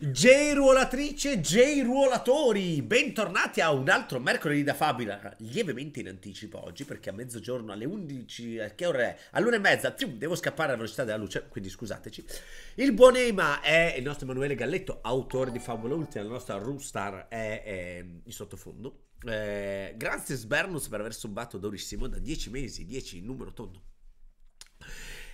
J-ruolatrice, J-ruolatori, bentornati a un altro mercoledì da Fabula, lievemente in anticipo oggi perché a mezzogiorno alle 11, che ora è? All'una e mezza, devo scappare alla velocità della luce, quindi scusateci. Il buon Ema è il nostro Emanuele Galletto, autore di Fabula Ultima, la nostra Roostar è, è in sottofondo. Eh, grazie Sbernus per aver subato Dorissimo da 10 mesi, 10 in numero tondo.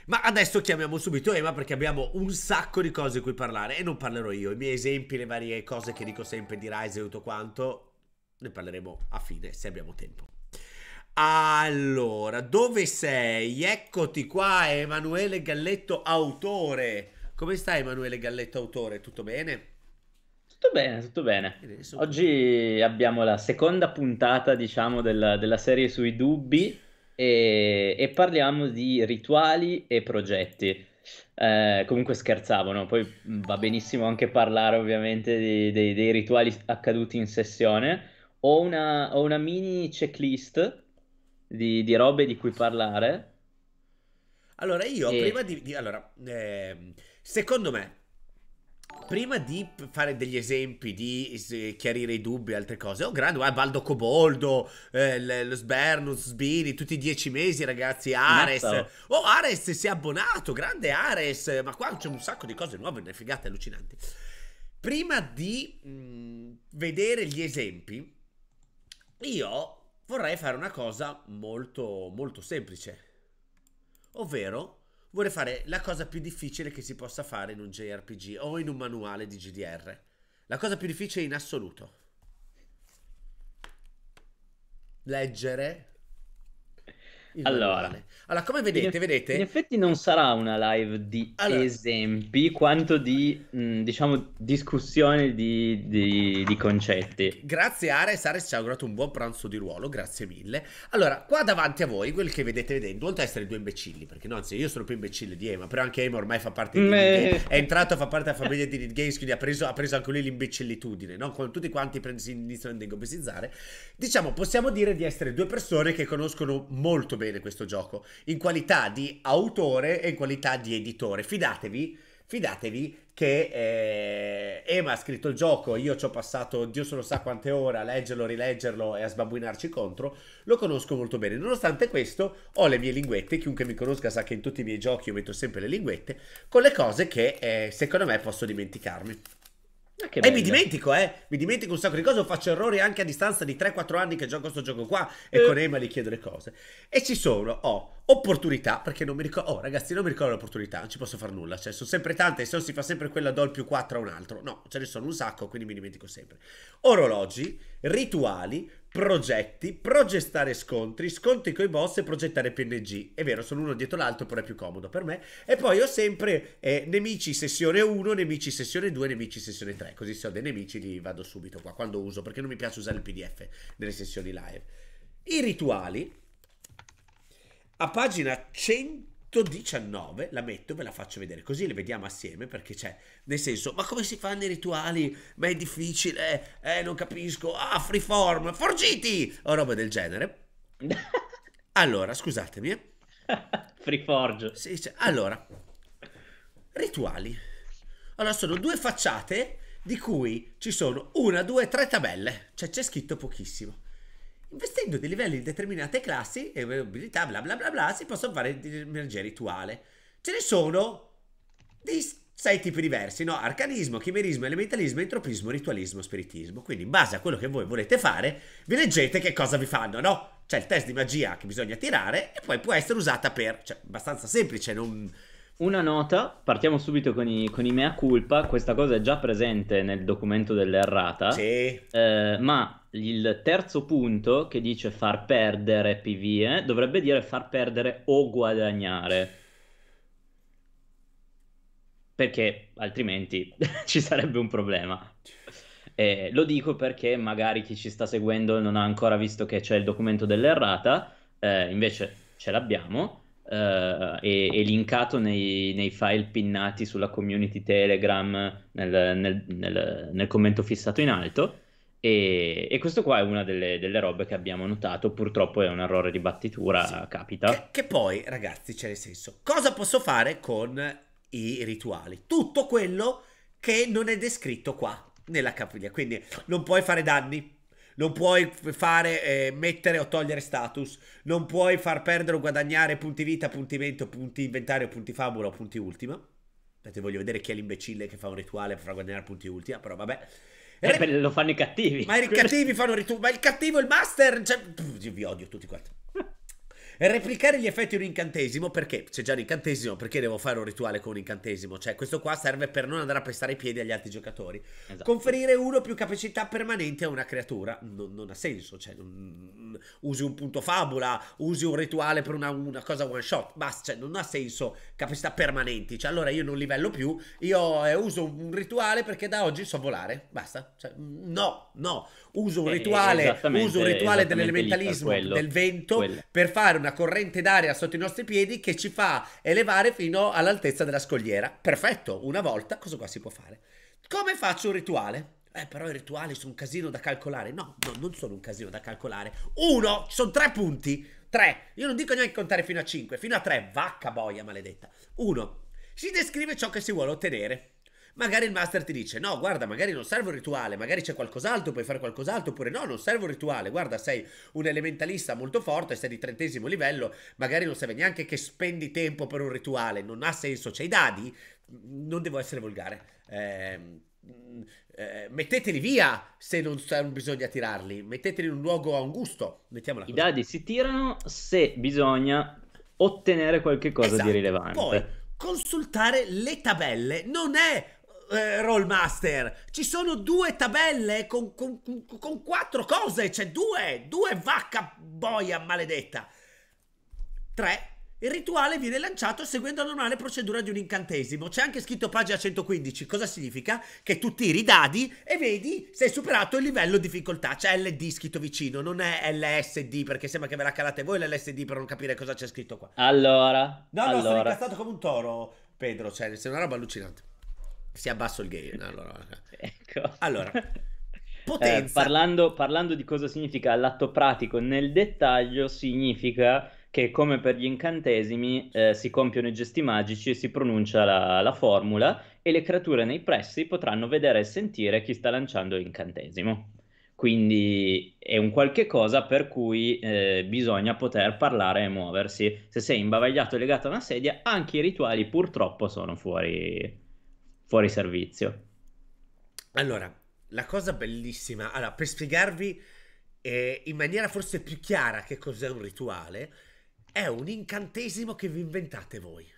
Ma adesso chiamiamo subito Ema perché abbiamo un sacco di cose di cui parlare e non parlerò io. I miei esempi, le varie cose che dico sempre di Rise e tutto quanto, ne parleremo a fine se abbiamo tempo. Allora, dove sei? Eccoti qua, Emanuele Galletto, autore. Come stai, Emanuele Galletto, autore? Tutto bene? Tutto bene, tutto bene. Oggi abbiamo la seconda puntata, diciamo, della, della serie sui dubbi e, e parliamo di rituali e progetti. Eh, comunque scherzavano, poi va benissimo anche parlare ovviamente dei, dei, dei rituali accaduti in sessione. Ho una, ho una mini checklist di, di, robe di cui parlare. Allora, io e... prima di... di allora, eh, secondo me, prima di fare degli esempi, di eh, chiarire i dubbi e altre cose, oh grande, guarda, ah, Baldo Coboldo, eh, lo Sbernus, Sbiri, tutti i dieci mesi ragazzi, Ares, Mazzalo. oh Ares si è abbonato, grande Ares, ma qua c'è un sacco di cose nuove, una figata allucinanti. Prima di mh, mm, vedere gli esempi, io vorrei fare una cosa molto, molto semplice, ovvero vuole fare la cosa più difficile che si possa fare in un JRPG o in un manuale di GDR. La cosa più difficile in assoluto. Leggere allora, allora, come vedete, in, vedete... In effetti non sarà una live di allora, esempi quanto di, mh, diciamo, discussione di, di, di, concetti. Grazie Ares, Ares ci ha augurato un buon pranzo di ruolo, grazie mille. Allora, qua davanti a voi, quel che vedete vedendo, oltre ad essere due imbecilli, perché no, anzi io sono più imbecille di Ema, però anche Ema ormai fa parte di... Me... È entrato, fa parte della famiglia di Need Games, quindi ha preso, ha preso anche lui l'imbecillitudine, no? Con tutti quanti si iniziano a ingombesizzare. Diciamo, possiamo dire di essere due persone che conoscono molto bene bene questo gioco, in qualità di autore e in qualità di editore. Fidatevi, fidatevi che eh, Ema ha scritto il gioco, io ci ho passato Dio solo sa quante ore a leggerlo, rileggerlo e a sbabbuinarci contro, lo conosco molto bene. Nonostante questo ho le mie linguette, chiunque mi conosca sa che in tutti i miei giochi io metto sempre le linguette, con le cose che eh, secondo me posso dimenticarmi. E eh, mi dimentico, eh, mi dimentico un sacco di cose, faccio errori anche a distanza di 3-4 anni che gioco questo gioco qua e eh. con Emma gli chiedo le cose. E ci sono, ho oh, opportunità, perché non mi ricordo, oh ragazzi non mi ricordo l'opportunità, non ci posso fare nulla, cioè sono sempre tante e se no si fa sempre quella do il più 4 a un altro, no, ce ne sono un sacco, quindi mi dimentico sempre. Orologi, rituali, progetti, progettare scontri, scontri coi boss e progettare PNG. È vero, sono uno dietro l'altro, però è più comodo per me. E poi ho sempre eh, nemici sessione 1, nemici sessione 2, nemici sessione 3. Così se ho dei nemici li vado subito qua, quando uso, perché non mi piace usare il PDF nelle sessioni live. I rituali. A pagina 100 19 la metto, ve la faccio vedere così le vediamo assieme perché c'è, nel senso, ma come si fanno i rituali? Ma è difficile, eh, non capisco, ah, freeform, forgiti o roba del genere. Allora, scusatemi. Eh. Freeforge. Sì, cioè, allora, rituali. Allora, sono due facciate di cui ci sono una, due, tre tabelle, cioè c'è scritto pochissimo. Investendo dei livelli in determinate classi e eh, abilità bla bla bla bla si possono fare energia rituale. Ce ne sono di sei tipi diversi, no? Arcanismo, chimerismo, elementalismo, entropismo, ritualismo, spiritismo. Quindi in base a quello che voi volete fare, vi leggete che cosa vi fanno, no? C'è il test di magia che bisogna tirare e poi può essere usata per... Cioè, abbastanza semplice, non una nota, partiamo subito con i, con i, mea culpa, questa cosa è già presente nel documento dell'errata, sì. eh, ma il terzo punto che dice far perdere PVE eh, dovrebbe dire far perdere o guadagnare, perché altrimenti ci sarebbe un problema. Eh, lo dico perché magari chi ci sta seguendo non ha ancora visto che c'è il documento dell'errata, eh, invece ce l'abbiamo eh, e, e, linkato nei, nei, file pinnati sulla community Telegram nel, nel, nel, nel commento fissato in alto. E, e, questo qua è una delle, delle, robe che abbiamo notato. Purtroppo è un errore di battitura, sì. capita. Che, che, poi, ragazzi, c'è nel senso. Cosa posso fare con i rituali? Tutto quello che non è descritto qua nella capiglia. Quindi non puoi fare danni, non puoi fare eh, mettere o togliere status, non puoi far perdere o guadagnare punti vita, punti vento, punti inventario, punti fabula o punti ultima. Aspetta, eh, voglio vedere chi è l'imbecille che fa un rituale per far guadagnare punti ultima, però vabbè. Eh, beh, lo fanno i cattivi. Ma i cattivi fanno rituali, ma il cattivo, il master, cioè, pff, vi odio tutti quanti. Replicare gli effetti di un incantesimo, perché c'è già l'incantesimo, perché devo fare un rituale con un incantesimo? Cioè, questo qua serve per non andare a pestare i piedi agli altri giocatori. Esatto. Conferire uno o più capacità permanenti a una creatura non, non ha senso. Cioè, non, usi un punto fabula, usi un rituale per una, una cosa one shot, basta, cioè, non ha senso capacità permanenti. Cioè, allora io non livello più, io eh, uso un rituale perché da oggi so volare, basta. Cioè, no, no. Eh, uso un rituale, eh, uso un rituale dell'elementalismo quello, del vento quello. per fare una corrente d'aria sotto i nostri piedi che ci fa elevare fino all'altezza della scogliera. Perfetto, una volta cosa qua si può fare. Come faccio un rituale? Eh, però i rituali sono un casino da calcolare. No, no, non sono un casino da calcolare. Uno, sono tre punti. Tre. Io non dico neanche contare fino a cinque, fino a tre. Vacca boia maledetta. Uno, si descrive ciò che si vuole ottenere. Magari il master ti dice: No, guarda, magari non serve un rituale, magari c'è qualcos'altro, puoi fare qualcos'altro, oppure no, non serve un rituale. Guarda, sei un elementalista molto forte, sei di trentesimo livello, magari non serve neanche che spendi tempo per un rituale, non ha senso, c'è i dadi. Mm, non devo essere volgare. Eh, eh, metteteli via se non bisogna tirarli, metteteli in un luogo a un gusto. Mettiamola I così. dadi si tirano se bisogna ottenere qualche cosa esatto. di rilevante. Poi consultare le tabelle non è eh, Rollmaster, ci sono due tabelle con, con, con quattro cose, cioè due, due vacca boia maledetta. Tre, Il rituale viene lanciato seguendo la normale procedura di un incantesimo. C'è anche scritto pagina 115. Cosa significa? Che tu tiri i dadi e vedi se hai superato il livello di difficoltà. C'è LD scritto vicino, non è LSD perché sembra che ve la calate voi l'LSD per non capire cosa c'è scritto qua. Allora. No, no, allora. sono incazzato come un toro, Pedro. Cioè, è una roba allucinante. Si abbasso il gain. Allora, cioè. ecco. allora eh, potenza. Eh, parlando, parlando di cosa significa l'atto pratico nel dettaglio, significa che come per gli incantesimi eh, si compiono i gesti magici, e si pronuncia la, la, formula e le creature nei pressi potranno vedere e sentire chi sta lanciando l'incantesimo. Quindi è un qualche cosa per cui eh, bisogna poter parlare e muoversi. Se sei imbavagliato e legato a una sedia, anche i rituali purtroppo sono fuori, fuori servizio. Allora, la cosa bellissima, allora, per spiegarvi eh, in maniera forse più chiara che cos'è un rituale, è un incantesimo che vi inventate voi.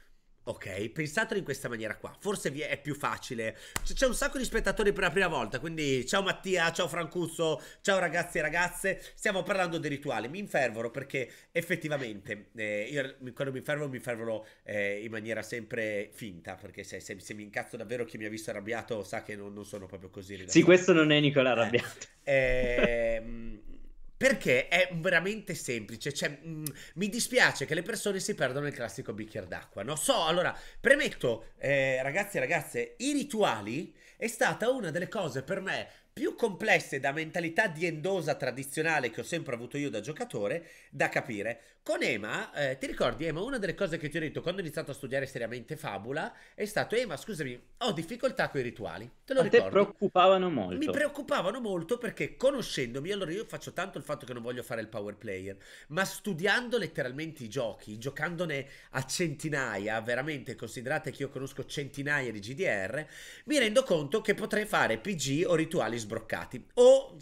Ok, pensatelo in questa maniera qua, forse vi è più facile. C'è un sacco di spettatori per la prima volta, quindi ciao Mattia, ciao Francuzzo, ciao ragazzi e ragazze. Stiamo parlando del rituale, mi infervoro perché effettivamente eh, io quando mi infervoro mi infervoro eh, in maniera sempre finta, perché se, se, se, mi incazzo davvero chi mi ha visto arrabbiato sa che non, non sono proprio così. Sì, questo non è Nicola arrabbiato. Eh, ehm... Perché è veramente semplice, cioè mh, mm, mi dispiace che le persone si perdano il classico bicchiere d'acqua, no? So, allora, premetto, eh, ragazzi e ragazze, i rituali è stata una delle cose per me più complesse da mentalità diendosa tradizionale che ho sempre avuto io da giocatore da capire. Con Ema, eh, ti ricordi Ema, una delle cose che ti ho detto quando ho iniziato a studiare seriamente Fabula è stato Ema, scusami, ho difficoltà con i rituali. Te lo a ricordi? Mi preoccupavano molto. Mi preoccupavano molto perché conoscendomi, allora io faccio tanto il fatto che non voglio fare il power player, ma studiando letteralmente i giochi, giocandone a centinaia, veramente considerate che io conosco centinaia di GDR, mi rendo conto che potrei fare PG o rituali sbroccati. O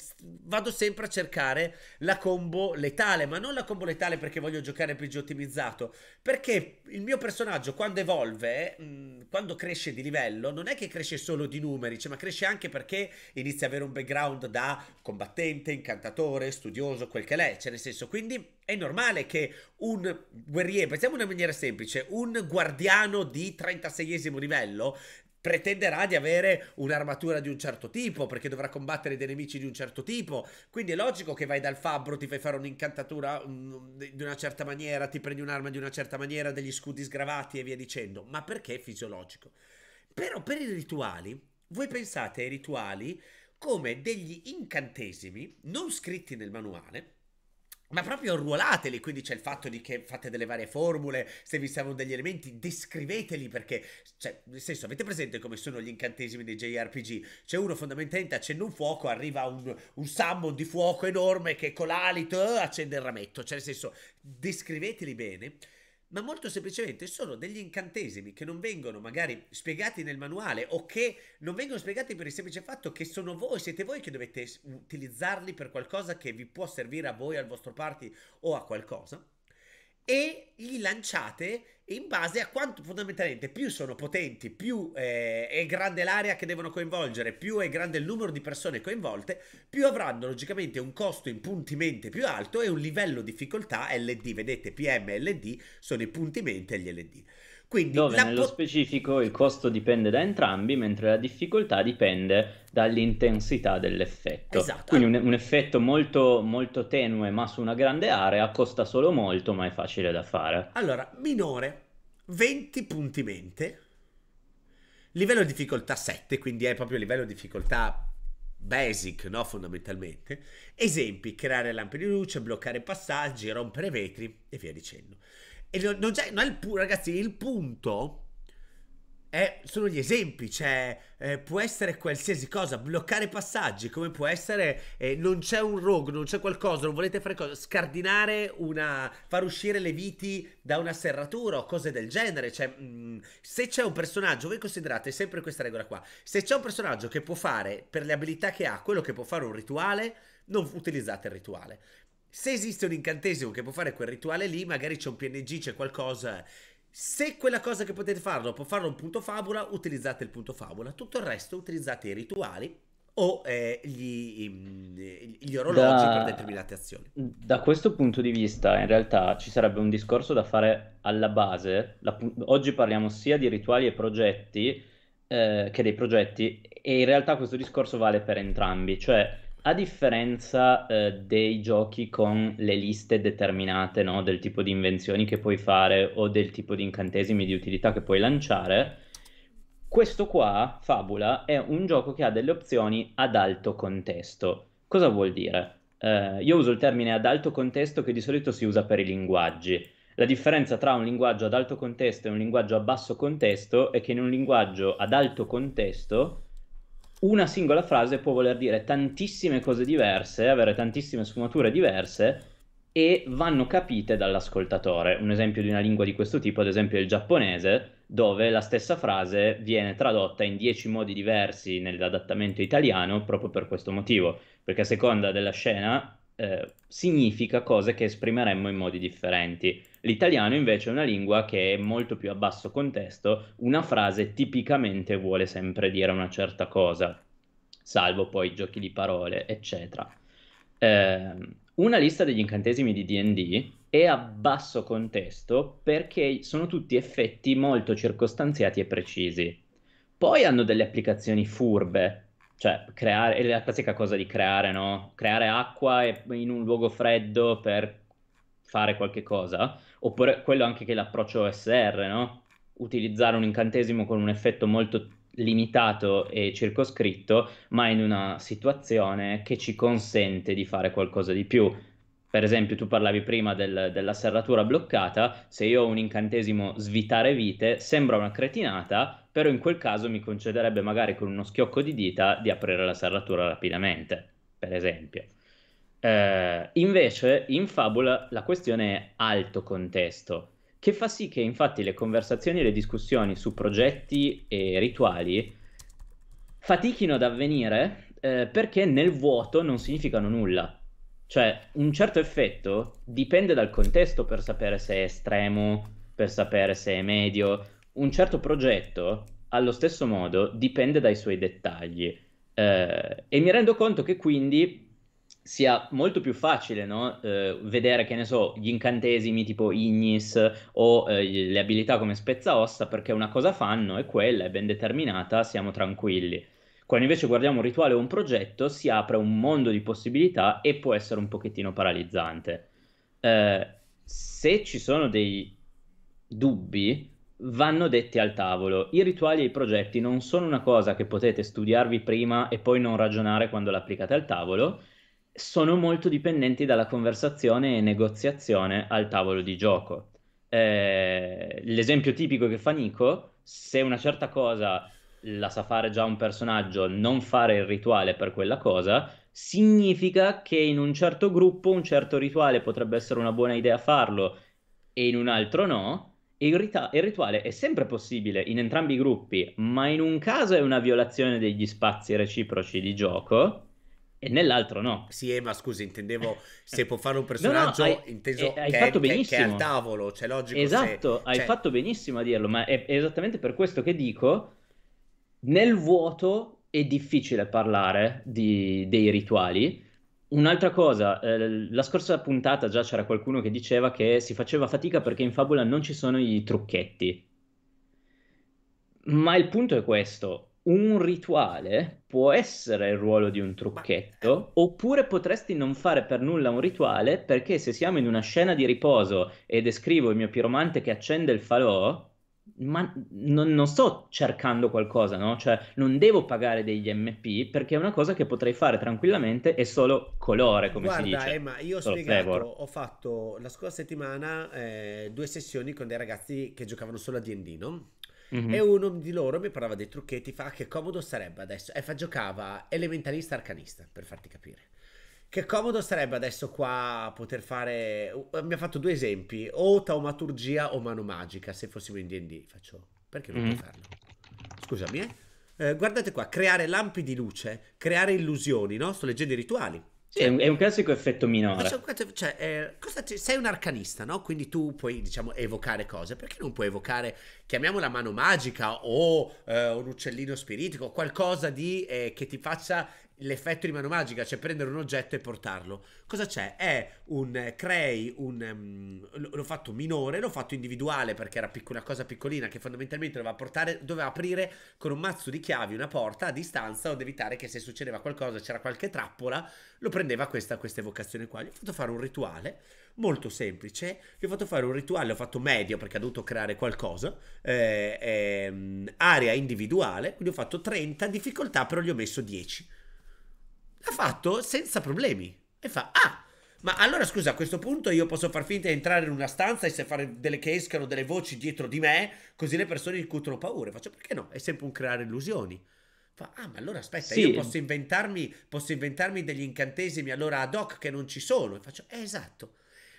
vado sempre a cercare la combo letale, ma non la combo letale perché voglio voglio giocare PG ottimizzato? Perché il mio personaggio quando evolve, mh, mm, quando cresce di livello, non è che cresce solo di numeri, cioè, ma cresce anche perché inizia ad avere un background da combattente, incantatore, studioso, quel che l'è, cioè nel senso, quindi è normale che un guerriero, pensiamo in una maniera semplice, un guardiano di 36esimo livello pretenderà di avere un'armatura di un certo tipo, perché dovrà combattere dei nemici di un certo tipo. Quindi è logico che vai dal fabbro, ti fai fare un'incantatura di una certa maniera, ti prendi un'arma di una certa maniera, degli scudi sgravati e via dicendo. Ma perché è fisiologico? Però per i rituali, voi pensate ai rituali come degli incantesimi non scritti nel manuale, ma proprio ruolateli, quindi c'è il fatto di che fate delle varie formule, se vi servono degli elementi descriveteli perché, cioè, nel senso, avete presente come sono gli incantesimi dei JRPG? C'è uno fondamentalmente accende un fuoco, arriva un, un summon di fuoco enorme che con l'alito eh, accende il rametto, cioè nel senso, descriveteli bene ma molto semplicemente sono degli incantesimi che non vengono magari spiegati nel manuale o che non vengono spiegati per il semplice fatto che sono voi, siete voi che dovete utilizzarli per qualcosa che vi può servire a voi, al vostro party o a qualcosa e gli lanciate in base a quanto fondamentalmente più sono potenti, più eh, è grande l'area che devono coinvolgere, più è grande il numero di persone coinvolte, più avranno logicamente un costo in punti mente più alto e un livello di difficoltà LD, vedete PM e LD sono i punti mente e gli LD. Quindi, dove nello specifico il costo dipende da entrambi, mentre la difficoltà dipende dall'intensità dell'effetto. Esatto. Quindi un, un effetto molto, molto tenue ma su una grande area costa solo molto ma è facile da fare. Allora, minore, 20 punti mente, livello di difficoltà 7, quindi è proprio livello di difficoltà basic, no? Fondamentalmente. Esempi, creare lampi di luce, bloccare passaggi, rompere vetri e via dicendo. E non, non, non è il punto, ragazzi, il punto è, sono gli esempi, cioè eh, può essere qualsiasi cosa, bloccare passaggi, come può essere eh, non c'è un rogue, non c'è qualcosa, non volete fare cosa, scardinare una, far uscire le viti da una serratura o cose del genere, cioè mh, mm, se c'è un personaggio, voi considerate sempre questa regola qua, se c'è un personaggio che può fare per le abilità che ha quello che può fare un rituale, non utilizzate il rituale. Se esiste un incantesimo che può fare quel rituale lì, magari c'è un PNG, c'è qualcosa. Se quella cosa che potete farlo può farlo un punto fabula, utilizzate il punto fabula. Tutto il resto utilizzate i rituali o eh, gli, mm, gli, orologi da, per determinate azioni. Da questo punto di vista, in realtà ci sarebbe un discorso da fare alla base. La, oggi parliamo sia di rituali e progetti eh, che dei progetti, e in realtà questo discorso vale per entrambi. Cioè, a differenza eh, dei giochi con le liste determinate no? del tipo di invenzioni che puoi fare o del tipo di incantesimi di utilità che puoi lanciare, questo qua, Fabula, è un gioco che ha delle opzioni ad alto contesto. Cosa vuol dire? Eh, io uso il termine ad alto contesto che di solito si usa per i linguaggi. La differenza tra un linguaggio ad alto contesto e un linguaggio a basso contesto è che in un linguaggio ad alto contesto una singola frase può voler dire tantissime cose diverse, avere tantissime sfumature diverse e vanno capite dall'ascoltatore. Un esempio di una lingua di questo tipo, ad esempio, è il giapponese, dove la stessa frase viene tradotta in dieci modi diversi nell'adattamento italiano proprio per questo motivo, perché a seconda della scena eh, significa cose che esprimeremmo in modi differenti. L'italiano invece è una lingua che è molto più a basso contesto, una frase tipicamente vuole sempre dire una certa cosa, salvo poi giochi di parole, eccetera. Eh, una lista degli incantesimi di DD è a basso contesto perché sono tutti effetti molto circostanziati e precisi. Poi hanno delle applicazioni furbe, cioè creare, è la classica cosa di creare, no? Creare acqua in un luogo freddo per fare qualche cosa. Oppure quello anche che l'approccio SR, no? Utilizzare un incantesimo con un effetto molto limitato e circoscritto, ma in una situazione che ci consente di fare qualcosa di più. Per esempio, tu parlavi prima del, della serratura bloccata, se io ho un incantesimo svitare vite, sembra una cretinata, però in quel caso mi concederebbe magari con uno schiocco di dita di aprire la serratura rapidamente, per esempio. Eh, invece in Fabula la questione è alto contesto, che fa sì che infatti le conversazioni e le discussioni su progetti e rituali fatichino ad avvenire eh, perché nel vuoto non significano nulla. Cioè, un certo effetto dipende dal contesto per sapere se è estremo, per sapere se è medio. Un certo progetto, allo stesso modo, dipende dai suoi dettagli. Eh, e mi rendo conto che quindi sia molto più facile no? eh, vedere, che ne so, gli incantesimi tipo Ignis o eh, le abilità come spezza ossa perché una cosa fanno è quella è ben determinata, siamo tranquilli. Quando invece guardiamo un rituale o un progetto si apre un mondo di possibilità e può essere un pochettino paralizzante. Eh, se ci sono dei dubbi, vanno detti al tavolo. I rituali e i progetti non sono una cosa che potete studiarvi prima e poi non ragionare quando l'applicate al tavolo sono molto dipendenti dalla conversazione e negoziazione al tavolo di gioco. Eh, l'esempio tipico che fa Nico, se una certa cosa la sa fare già un personaggio, non fare il rituale per quella cosa, significa che in un certo gruppo un certo rituale potrebbe essere una buona idea farlo e in un altro no, il, rit- il rituale è sempre possibile in entrambi i gruppi, ma in un caso è una violazione degli spazi reciproci di gioco, e nell'altro no. Sì, eh, ma scusi, intendevo eh. se può fare un personaggio no, no, hai, inteso eh, hai che, fatto è, Che, è al tavolo, cioè logico. Esatto, se, hai cioè fatto benissimo a dirlo, ma è, è esattamente per questo che dico, nel vuoto è difficile parlare di, dei rituali. Un'altra cosa, eh, la scorsa puntata già c'era qualcuno che diceva che si faceva fatica perché in fabula non ci sono i trucchetti. Ma il punto è questo, un rituale può essere il ruolo di un trucchetto, oppure potresti non fare per nulla un rituale perché se siamo in una scena di riposo e descrivo il mio piromante che accende il falò, ma non, non sto cercando qualcosa, no? Cioè non devo pagare degli MP perché è una cosa che potrei fare tranquillamente e solo colore, come Guarda, si dice. Guarda Emma, io ho spiegato, flavor. ho fatto la scorsa settimana eh, due sessioni con dei ragazzi che giocavano solo a D&D, no? Mm-hmm. E uno di loro mi parlava dei trucchetti, fa che comodo sarebbe adesso. E fa giocava elementalista arcanista, per farti capire. Che comodo sarebbe adesso qua poter fare... Eh, mi ha fatto due esempi, o taumaturgia o mano magica, se fossimo in D&D. Faccio, perché non mm. puoi mm-hmm. farlo? Scusami, eh? eh? Guardate qua, creare lampi di luce, creare illusioni, no? Sto leggendo i rituali. Sì, è un, classico effetto minore. Cioè, eh, cosa, sei un arcanista, no? Quindi tu puoi, diciamo, evocare cose. Perché non puoi evocare, chiamiamola mano magica o eh, un uccellino spiritico, qualcosa di, eh, che ti faccia l'effetto di mano magica, cioè prendere un oggetto e portarlo. Cosa c'è? È un eh, crei, un, um, l'ho fatto minore, l'ho fatto individuale perché era picco, una cosa piccolina che fondamentalmente doveva, portare, doveva aprire con un mazzo di chiavi una porta a distanza o evitare che se succedeva qualcosa, c'era qualche trappola, lo prendeva questa, questa evocazione qua. Gli ho fatto fare un rituale molto semplice, gli ho fatto fare un rituale, ho fatto medio perché ha dovuto creare qualcosa, eh, ehm, area individuale, quindi ho fatto 30, difficoltà però gli ho messo 10 ha fatto senza problemi. E fa, ah, ma allora scusa, a questo punto io posso far finta di entrare in una stanza e se fare delle che escano delle voci dietro di me, così le persone incutono paure. Faccio perché no? È sempre un creare illusioni. Fa, ah, ma allora aspetta, sì. io posso inventarmi, posso inventarmi degli incantesimi allora ad hoc che non ci sono. E faccio, eh, esatto.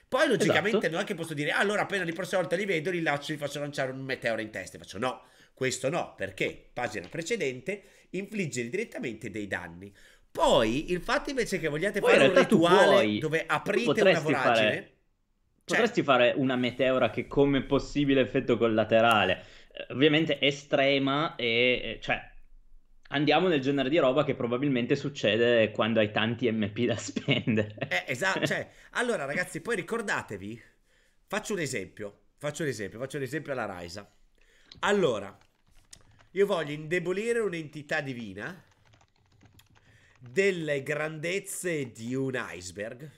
Poi logicamente esatto. non è che posso dire, ah, allora appena la prossima volta li vedo, li lascio, li faccio lanciare un meteoro in testa. E faccio no, questo no, perché pagina precedente infliggere direttamente dei danni. Poi il fatto invece che vogliate Poi fare un rituale dove aprite una voragine. Fare, cioè... Potresti fare una meteora che come possibile effetto collaterale. Eh, ovviamente estrema e eh, cioè andiamo nel genere di roba che probabilmente succede quando hai tanti MP da spendere. Eh, esatto, cioè, allora ragazzi, poi ricordatevi, faccio un esempio, faccio un esempio, faccio un esempio alla Raisa. Allora, io voglio indebolire un'entità divina delle grandezze di un iceberg,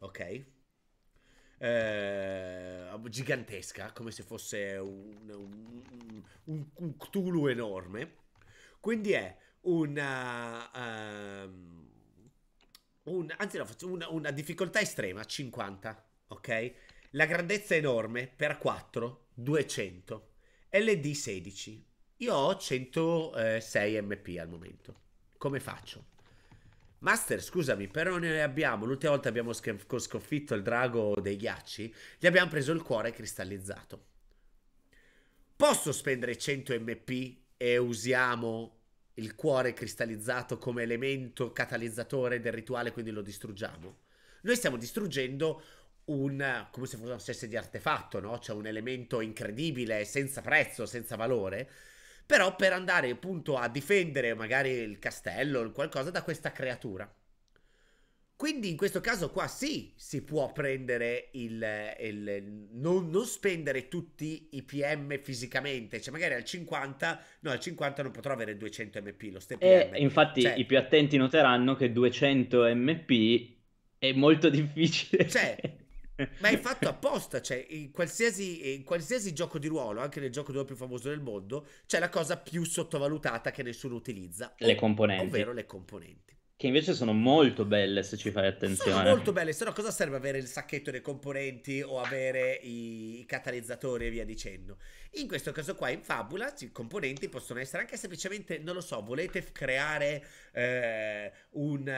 ok? Eh, gigantesca, come se fosse un, un, un, un Cthulhu enorme. Quindi è una... Um, un, anzi no, faccio una, una, difficoltà estrema, 50, ok? La grandezza enorme per 4, 200, LD 16. Io ho 106 eh, MP al momento. Come faccio? Master, scusami, però noi abbiamo, l'ultima volta abbiamo sconfitto il drago dei ghiacci, gli abbiamo preso il cuore cristallizzato. Posso spendere 100 MP e usiamo il cuore cristallizzato come elemento catalizzatore del rituale, quindi lo distruggiamo? Noi stiamo distruggendo un, come se fosse una di artefatto, no? Cioè un elemento incredibile, senza prezzo, senza valore, però per andare appunto a difendere magari il castello o qualcosa da questa creatura. Quindi in questo caso qua sì, si può prendere il... il non, non, spendere tutti i PM fisicamente, cioè magari al 50, no al 50 non potrò avere 200 MP lo step PM. E infatti cioè, i più attenti noteranno che 200 MP è molto difficile. Cioè, Ma è fatto apposta, cioè in qualsiasi, in qualsiasi, gioco di ruolo, anche nel gioco di ruolo più famoso del mondo, c'è la cosa più sottovalutata che nessuno utilizza. Le componenti. Ovvero le componenti. Che invece sono molto belle se ci fai attenzione. Sono molto belle, se no cosa serve avere il sacchetto dei componenti o avere i, i catalizzatori e via dicendo. In questo caso qua in Fabula i componenti possono essere anche semplicemente, non lo so, volete creare eh, eh, un,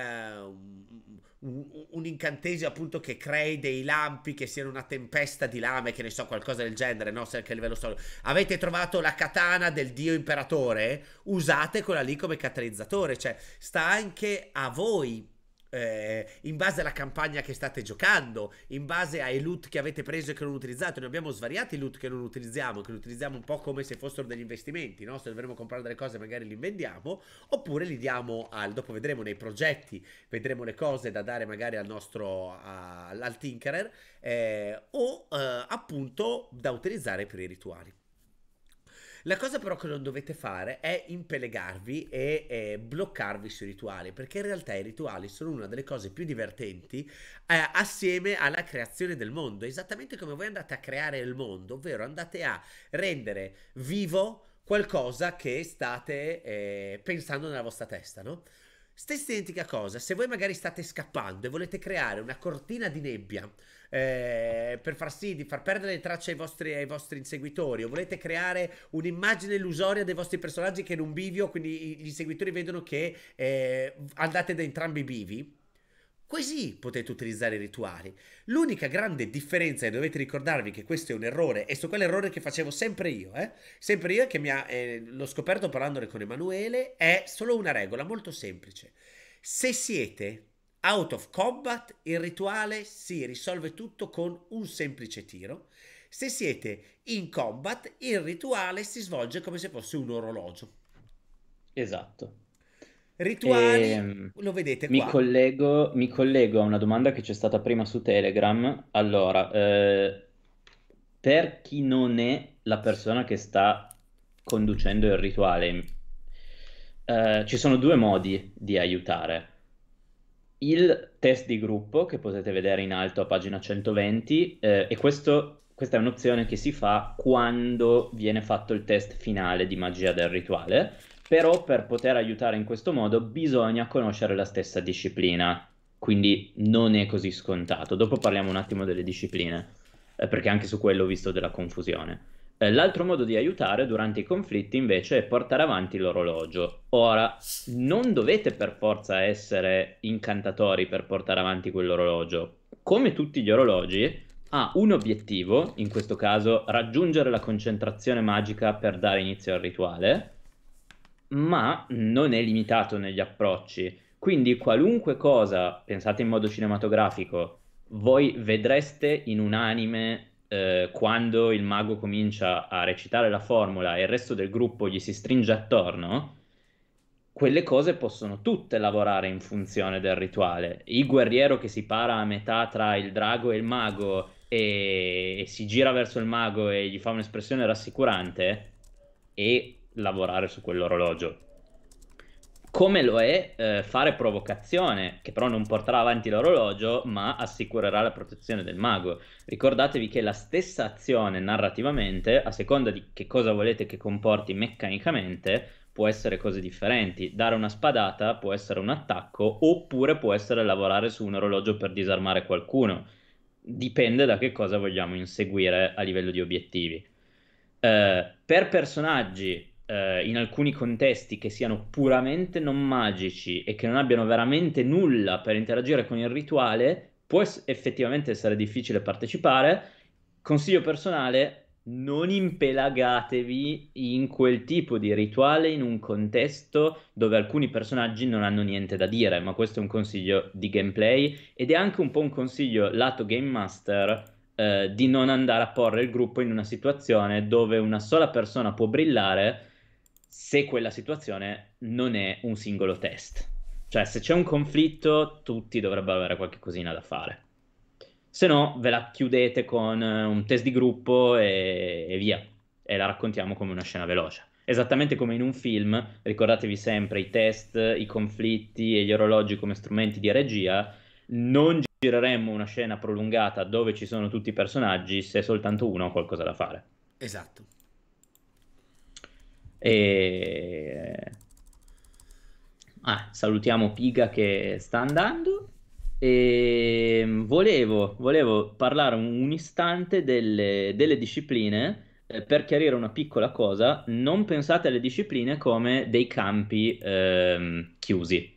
un, un, incantesimo appunto che crei dei lampi, che siano una tempesta di lame, che ne so, qualcosa del genere, no? Se anche a livello storico. Avete trovato la katana del dio imperatore? Usate quella lì come catalizzatore, cioè sta anche a voi eh, in base alla campagna che state giocando, in base ai loot che avete preso e che non utilizzate. Noi abbiamo svariati loot che non utilizziamo, che li utilizziamo un po' come se fossero degli investimenti, no? Se dovremmo comprare delle cose magari li vendiamo, oppure li diamo al... Dopo vedremo nei progetti, vedremo le cose da dare magari al nostro... A, al Tinkerer, eh, o eh, appunto da utilizzare per i rituali. La cosa però che non dovete fare è impelegarvi e, e bloccarvi sui rituali, perché in realtà i rituali sono una delle cose più divertenti eh, assieme alla creazione del mondo, esattamente come voi andate a creare il mondo, ovvero andate a rendere vivo qualcosa che state eh, pensando nella vostra testa, no? Stessa identica cosa, se voi magari state scappando e volete creare una cortina di nebbia eh, per far sì di far perdere le tracce ai vostri, ai vostri inseguitori o volete creare un'immagine illusoria dei vostri personaggi che in un bivio, quindi gli inseguitori vedono che eh, andate da entrambi i bivi. Così potete utilizzare i rituali. L'unica grande differenza, e dovete ricordarvi che questo è un errore, e so quell'errore che facevo sempre io, eh? sempre io che mi ha, eh, l'ho scoperto parlandone con Emanuele, è solo una regola molto semplice. Se siete Out of combat il rituale si risolve tutto con un semplice tiro. Se siete in combat il rituale si svolge come se fosse un orologio. Esatto. Rituali, ehm, lo vedete qua. Mi collego, mi collego, a una domanda che c'è stata prima su Telegram. Allora, eh, per chi non è la persona che sta conducendo il rituale, eh, ci sono due modi di aiutare il test di gruppo che potete vedere in alto a pagina 120 eh, e questo, questa è un'opzione che si fa quando viene fatto il test finale di magia del rituale, però per poter aiutare in questo modo bisogna conoscere la stessa disciplina, quindi non è così scontato. Dopo parliamo un attimo delle discipline, eh, perché anche su quello ho visto della confusione. Eh, l'altro modo di aiutare durante i conflitti invece è portare avanti l'orologio. Ora, non dovete per forza essere incantatori per portare avanti quell'orologio. Come tutti gli orologi, ha un obiettivo, in questo caso raggiungere la concentrazione magica per dare inizio al rituale, ma non è limitato negli approcci. Quindi qualunque cosa, pensate in modo cinematografico, voi vedreste in un anime eh, quando il mago comincia a recitare la formula e il resto del gruppo gli si stringe attorno, quelle cose possono tutte lavorare in funzione del rituale. Il guerriero che si para a metà tra il drago e il mago e, e si gira verso il mago e gli fa un'espressione rassicurante e lavorare su quell'orologio come lo è eh, fare provocazione, che però non porterà avanti l'orologio, ma assicurerà la protezione del mago. Ricordatevi che la stessa azione narrativamente, a seconda di che cosa volete che comporti meccanicamente, può essere cose differenti. Dare una spadata può essere un attacco, oppure può essere lavorare su un orologio per disarmare qualcuno. Dipende da che cosa vogliamo inseguire a livello di obiettivi. Eh, per personaggi eh, in alcuni contesti che siano puramente non magici e che non abbiano veramente nulla per interagire con il rituale, può effettivamente essere difficile partecipare. Consiglio personale, non impelagatevi in quel tipo di rituale in un contesto dove alcuni personaggi non hanno niente da dire, ma questo è un consiglio di gameplay ed è anche un po' un consiglio lato game master eh, di non andare a porre il gruppo in una situazione dove una sola persona può brillare se quella situazione non è un singolo test. Cioè, se c'è un conflitto, tutti dovrebbero avere qualche cosina da fare. Se no, ve la chiudete con eh, un test di gruppo e, e via. E la raccontiamo come una scena veloce. Esattamente come in un film, ricordatevi sempre i test, i conflitti e gli orologi come strumenti di regia. Non gireremmo una scena prolungata dove ci sono tutti i personaggi se soltanto uno ha qualcosa da fare. Esatto. E... Eh, ah, salutiamo Piga che sta andando. E mm, volevo, volevo parlare un, un istante delle, delle discipline eh, per chiarire una piccola cosa. Non pensate alle discipline come dei campi ehm, chiusi.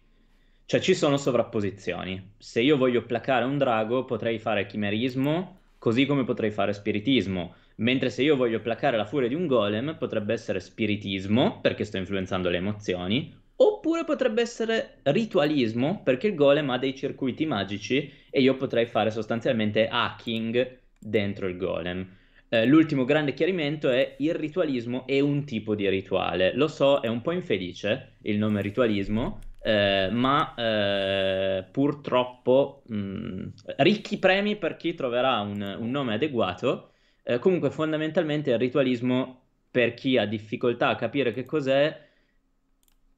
Cioè ci sono sovrapposizioni. Se io voglio placare un drago potrei fare chimerismo, così come potrei fare spiritismo Mentre se io voglio placare la furia di un golem, potrebbe essere spiritismo, perché sto influenzando le emozioni, oppure potrebbe essere ritualismo, perché il golem ha dei circuiti magici e io potrei fare sostanzialmente hacking dentro il golem. Eh, l'ultimo grande chiarimento è il ritualismo è un tipo di rituale. Lo so, è un po' infelice il nome ritualismo, eh, ma eh, purtroppo mh, mm, ricchi premi per chi troverà un, un nome adeguato eh, comunque, fondamentalmente il ritualismo, per chi ha difficoltà a capire che cos'è,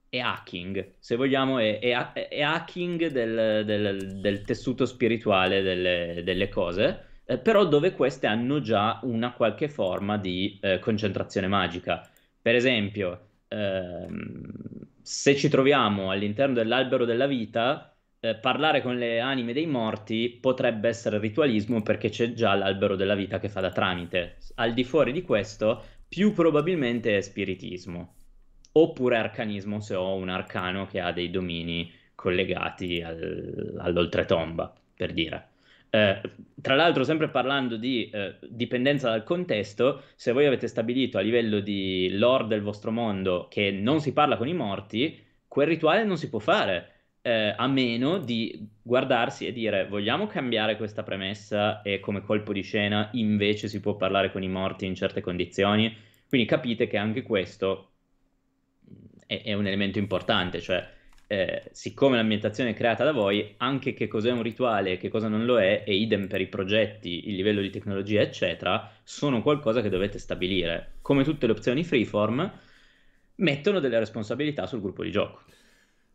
è hacking, se vogliamo, è, è, è hacking del, del, del, tessuto spirituale delle, delle cose, eh, però dove queste hanno già una qualche forma di eh, concentrazione magica. Per esempio, ehm, se ci troviamo all'interno dell'albero della vita, eh, parlare con le anime dei morti potrebbe essere ritualismo perché c'è già l'albero della vita che fa da tramite. Al di fuori di questo, più probabilmente è spiritismo oppure arcanismo se ho un arcano che ha dei domini collegati al, all'oltretomba, per dire. Eh, tra l'altro, sempre parlando di eh, dipendenza dal contesto, se voi avete stabilito a livello di lore del vostro mondo che non si parla con i morti, quel rituale non si può fare eh, a meno di guardarsi e dire vogliamo cambiare questa premessa e come colpo di scena invece si può parlare con i morti in certe condizioni. Quindi capite che anche questo mm, è, è un elemento importante, cioè eh, siccome l'ambientazione è creata da voi, anche che cos'è un rituale e che cosa non lo è, e idem per i progetti, il livello di tecnologia, eccetera, sono qualcosa che dovete stabilire. Come tutte le opzioni freeform, mettono delle responsabilità sul gruppo di gioco.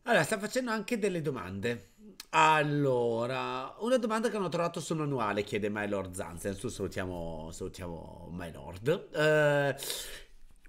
Allora, sta facendo anche delle domande. Allora, una domanda che hanno trovato sul manuale, chiede Mylord Zanzen. Su salutiamo, salutiamo Mylord. Eh,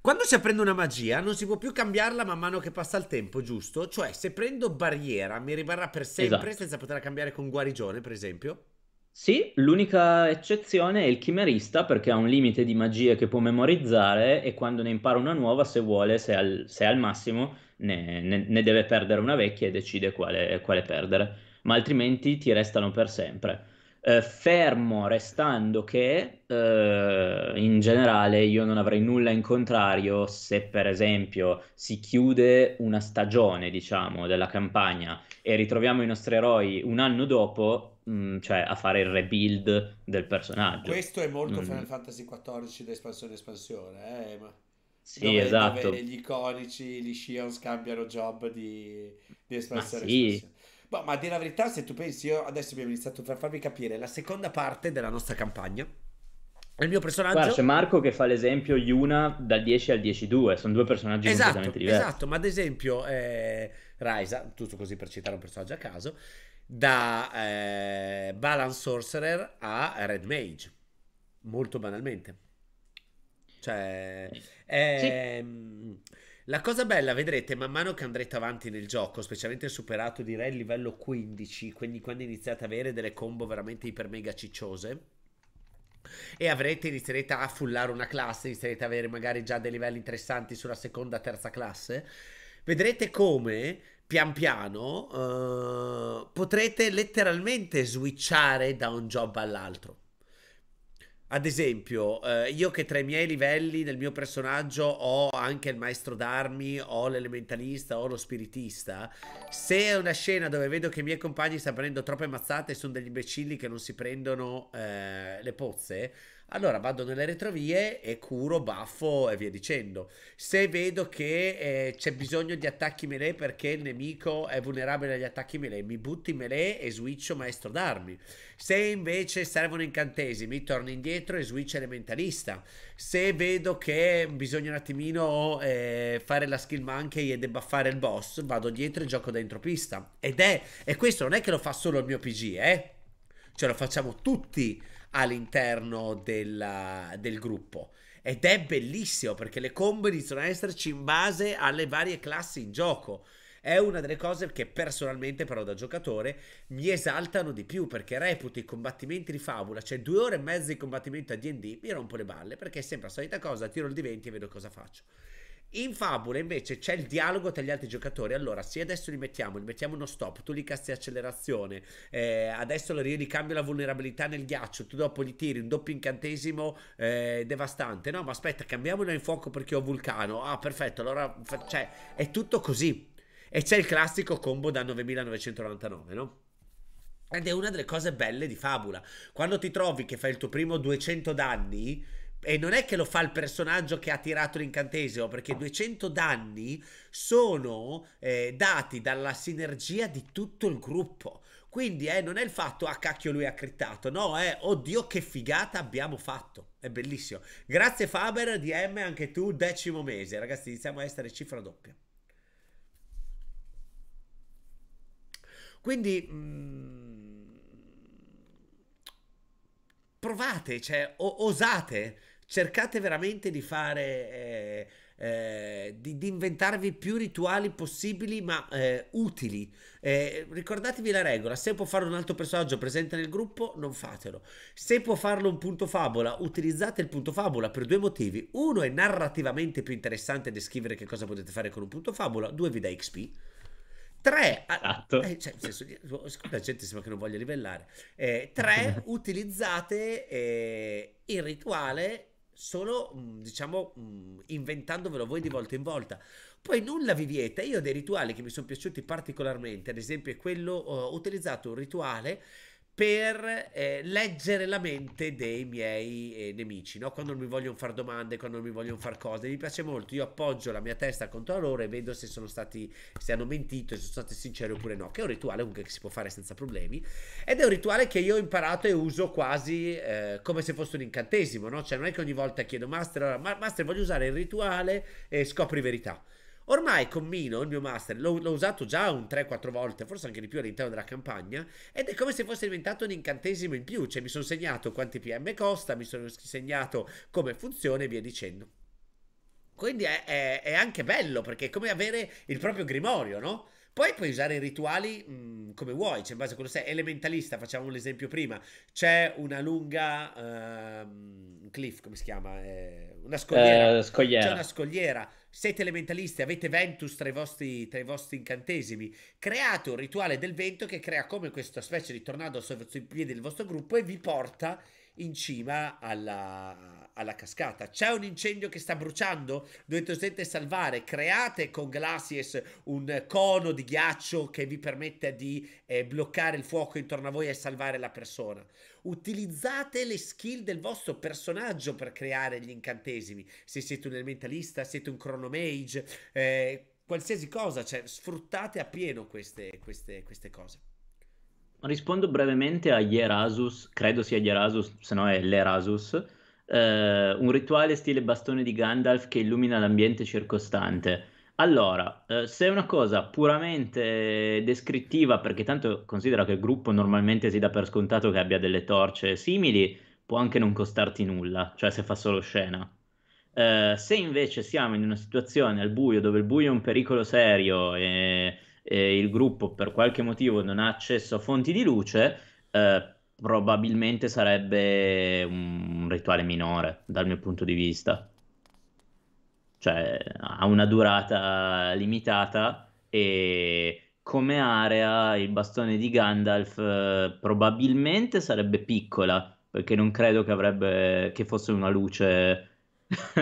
quando si apprende una magia, non si può più cambiarla man mano che passa il tempo, giusto? Cioè, se prendo barriera, mi rimarrà per sempre esatto. senza poterla cambiare con guarigione, per esempio? Sì, l'unica eccezione è il chimerista perché ha un limite di magie che può memorizzare e quando ne impara una nuova, se vuole, se al, se al massimo, ne, ne, ne deve perdere una vecchia e decide quale, quale perdere, ma altrimenti ti restano per sempre. Eh, fermo restando che eh, in generale io non avrei nulla in contrario se per esempio si chiude una stagione diciamo della campagna e ritroviamo i nostri eroi un anno dopo mh, mm, cioè a fare il rebuild del personaggio questo è molto mm. Final Fantasy XIV d'espansione espansione eh, ma sì, esatto. gli iconici, gli Shions scambiano job di, di espansione. Sì. Boh, ma, ma a dire la verità, se tu pensi, io adesso abbiamo iniziato per farvi capire la seconda parte della nostra campagna. Il mio personaggio. Guarda, c'è Marco che fa l'esempio Yuna dal 10 al 10-2. Sono due personaggi esatto, completamente diversi. Esatto, ma ad esempio, eh, Raisa, tutto così per citare un personaggio a caso, da eh, Balance Sorcerer a Red Mage. Molto banalmente. Cioè, eh, sì. Ehm, la cosa bella, vedrete, man mano che andrete avanti nel gioco, specialmente superato direi il livello 15, quindi quando iniziate ad avere delle combo veramente iper mega cicciose, e avrete, inizierete a fullare una classe, inizierete ad avere magari già dei livelli interessanti sulla seconda, terza classe, vedrete come pian piano uh, potrete letteralmente switchare da un job all'altro. Ad esempio, eh, io che tra i miei livelli nel mio personaggio ho anche il maestro d'armi, ho l'elementalista, ho lo spiritista. Se è una scena dove vedo che i miei compagni stanno prendendo troppe mazzate e sono degli imbecilli che non si prendono eh, le pozze, allora vado nelle retrovie e curo, baffo e via dicendo. Se vedo che eh, c'è bisogno di attacchi melee perché il nemico è vulnerabile agli attacchi melee, mi butto in melee e switcho maestro d'armi. Se invece servono incantesimi, torno indietro e switch elementalista. Se vedo che bisogna un attimino eh, fare la skill monkey e debuffare il boss, vado dietro e gioco dentro pista. Ed è, e questo non è che lo fa solo il mio PG, eh? ce lo facciamo tutti all'interno della, del gruppo. Ed è bellissimo perché le combo iniziano a esserci in base alle varie classi in gioco. È una delle cose che personalmente, però, da giocatore mi esaltano di più perché reputo i combattimenti di favola, cioè due ore e mezza di combattimento a DD, mi rompo le balle perché è sempre la solita cosa. Tiro il di 20 e vedo cosa faccio. In Fabula invece c'è il dialogo tra gli altri giocatori. Allora, se adesso li mettiamo, li mettiamo uno stop, tu li casti accelerazione, eh, adesso gli ricambio la vulnerabilità nel ghiaccio, tu dopo gli tiri un doppio incantesimo eh, devastante. No, ma aspetta, cambiamola in fuoco perché ho vulcano. Ah, perfetto, allora cioè, è tutto così. E c'è il classico combo da 9999, no? Ed è una delle cose belle di Fabula. Quando ti trovi che fai il tuo primo 200 danni e non è che lo fa il personaggio che ha tirato l'incantesimo, perché 200 danni sono eh, dati dalla sinergia di tutto il gruppo. Quindi eh, non è il fatto, ah cacchio lui ha crittato, no, è, eh, oddio che figata abbiamo fatto, è bellissimo. Grazie Faber, DM anche tu, decimo mese, ragazzi iniziamo a essere cifra doppia. Quindi... Mh, mm, provate, cioè, osate cercate veramente di fare, eh, eh, di, di, inventarvi più rituali possibili ma eh, utili. Eh, ricordatevi la regola, se può fare un altro personaggio presente nel gruppo non fatelo. Se può farlo un punto favola, utilizzate il punto favola per due motivi. Uno è narrativamente più interessante descrivere che cosa potete fare con un punto favola, due vi dà XP. 3 esatto. eh, cioè, senso, oh, gente sembra che non voglia livellare 3 eh, utilizzate eh, il rituale solo mm, diciamo mm, inventandovelo voi di volta in volta. Poi nulla vi vieta, io ho dei rituali che mi sono piaciuti particolarmente, ad esempio quello, eh, ho utilizzato un rituale per eh, leggere la mente dei miei eh, nemici, no? quando mi vogliono fare domande, quando mi vogliono fare cose, mi piace molto, io appoggio la mia testa contro la loro e vedo se sono stati, se hanno mentito, se sono stati sinceri oppure no, che è un rituale comunque che si può fare senza problemi ed è un rituale che io ho imparato e uso quasi eh, come se fosse un incantesimo, no? cioè non è che ogni volta chiedo master, allora, master voglio usare il rituale e scopri verità. Ormai con Mino, il mio master, l'ho, l'ho usato già un 3-4 volte, forse anche di più all'interno della campagna, ed è come se fosse diventato un incantesimo in più, cioè mi sono segnato quanti PM costa, mi sono segnato come funziona e via dicendo. Quindi è, è, è anche bello, perché è come avere il proprio grimorio, no? Poi puoi usare i rituali mh, mm, come vuoi, cioè in base a quello che sei. Elementalista, facciamo l'esempio prima. C'è una lunga uh, cliff, come si chiama? Eh, una scogliera. Eh, scogliera. C'è una scogliera. Siete elementalisti, avete Ventus tra i, vostri, tra i vostri incantesimi. Create un rituale del vento che crea come questa specie di tornado sui piedi del vostro gruppo e vi porta in cima alla, alla, cascata. C'è un incendio che sta bruciando, dovete salvare. Create con Glacies un cono di ghiaccio che vi permette di eh, bloccare il fuoco intorno a voi e salvare la persona. Utilizzate le skill del vostro personaggio per creare gli incantesimi. Se siete un elementalista, siete un cronomage, eh, qualsiasi cosa, cioè sfruttate appieno queste, queste, queste cose. Rispondo brevemente a Ierasus, credo sia Ierasus, se no è l'Erasus. Uh, un rituale stile bastone di Gandalf che illumina l'ambiente circostante. Allora, eh, se è una cosa puramente descrittiva, perché tanto considera che il gruppo normalmente si dà per scontato che abbia delle torce simili, può anche non costarti nulla, cioè se fa solo scena. Eh, se invece siamo in una situazione al buio dove il buio è un pericolo serio e, e il gruppo per qualche motivo non ha accesso a fonti di luce, eh, probabilmente sarebbe un rituale minore dal mio punto di vista cioè ha una durata limitata e come area il bastone di Gandalf eh, probabilmente sarebbe piccola, perché non credo che, avrebbe, che fosse una luce,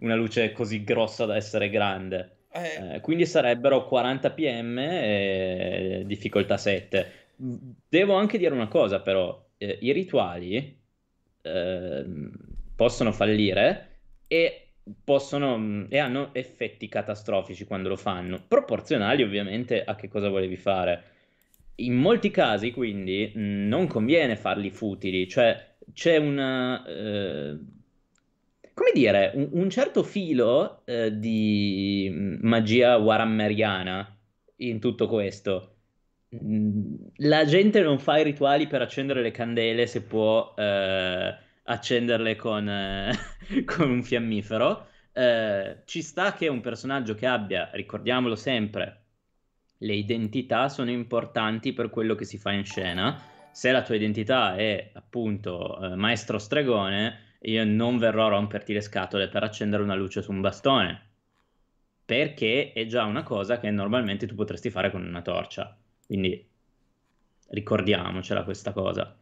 una luce così grossa da essere grande. Eh, eh quindi sarebbero 40 pm e difficoltà 7. Devo anche dire una cosa però, eh, i rituali ehm, possono fallire e possono mm, e hanno effetti catastrofici quando lo fanno, proporzionali ovviamente a che cosa volevi fare. In molti casi quindi mm, non conviene farli futili, cioè c'è una... Eh, come dire, un, un certo filo eh, di mm, magia warhammeriana in tutto questo. La gente non fa i rituali per accendere le candele se può... Eh, accenderle con, eh, con un fiammifero. Eh, ci sta che un personaggio che abbia, ricordiamolo sempre, le identità sono importanti per quello che si fa in scena. Se la tua identità è appunto eh, maestro stregone, io non verrò a romperti le scatole per accendere una luce su un bastone, perché è già una cosa che normalmente tu potresti fare con una torcia. Quindi ricordiamocela questa cosa.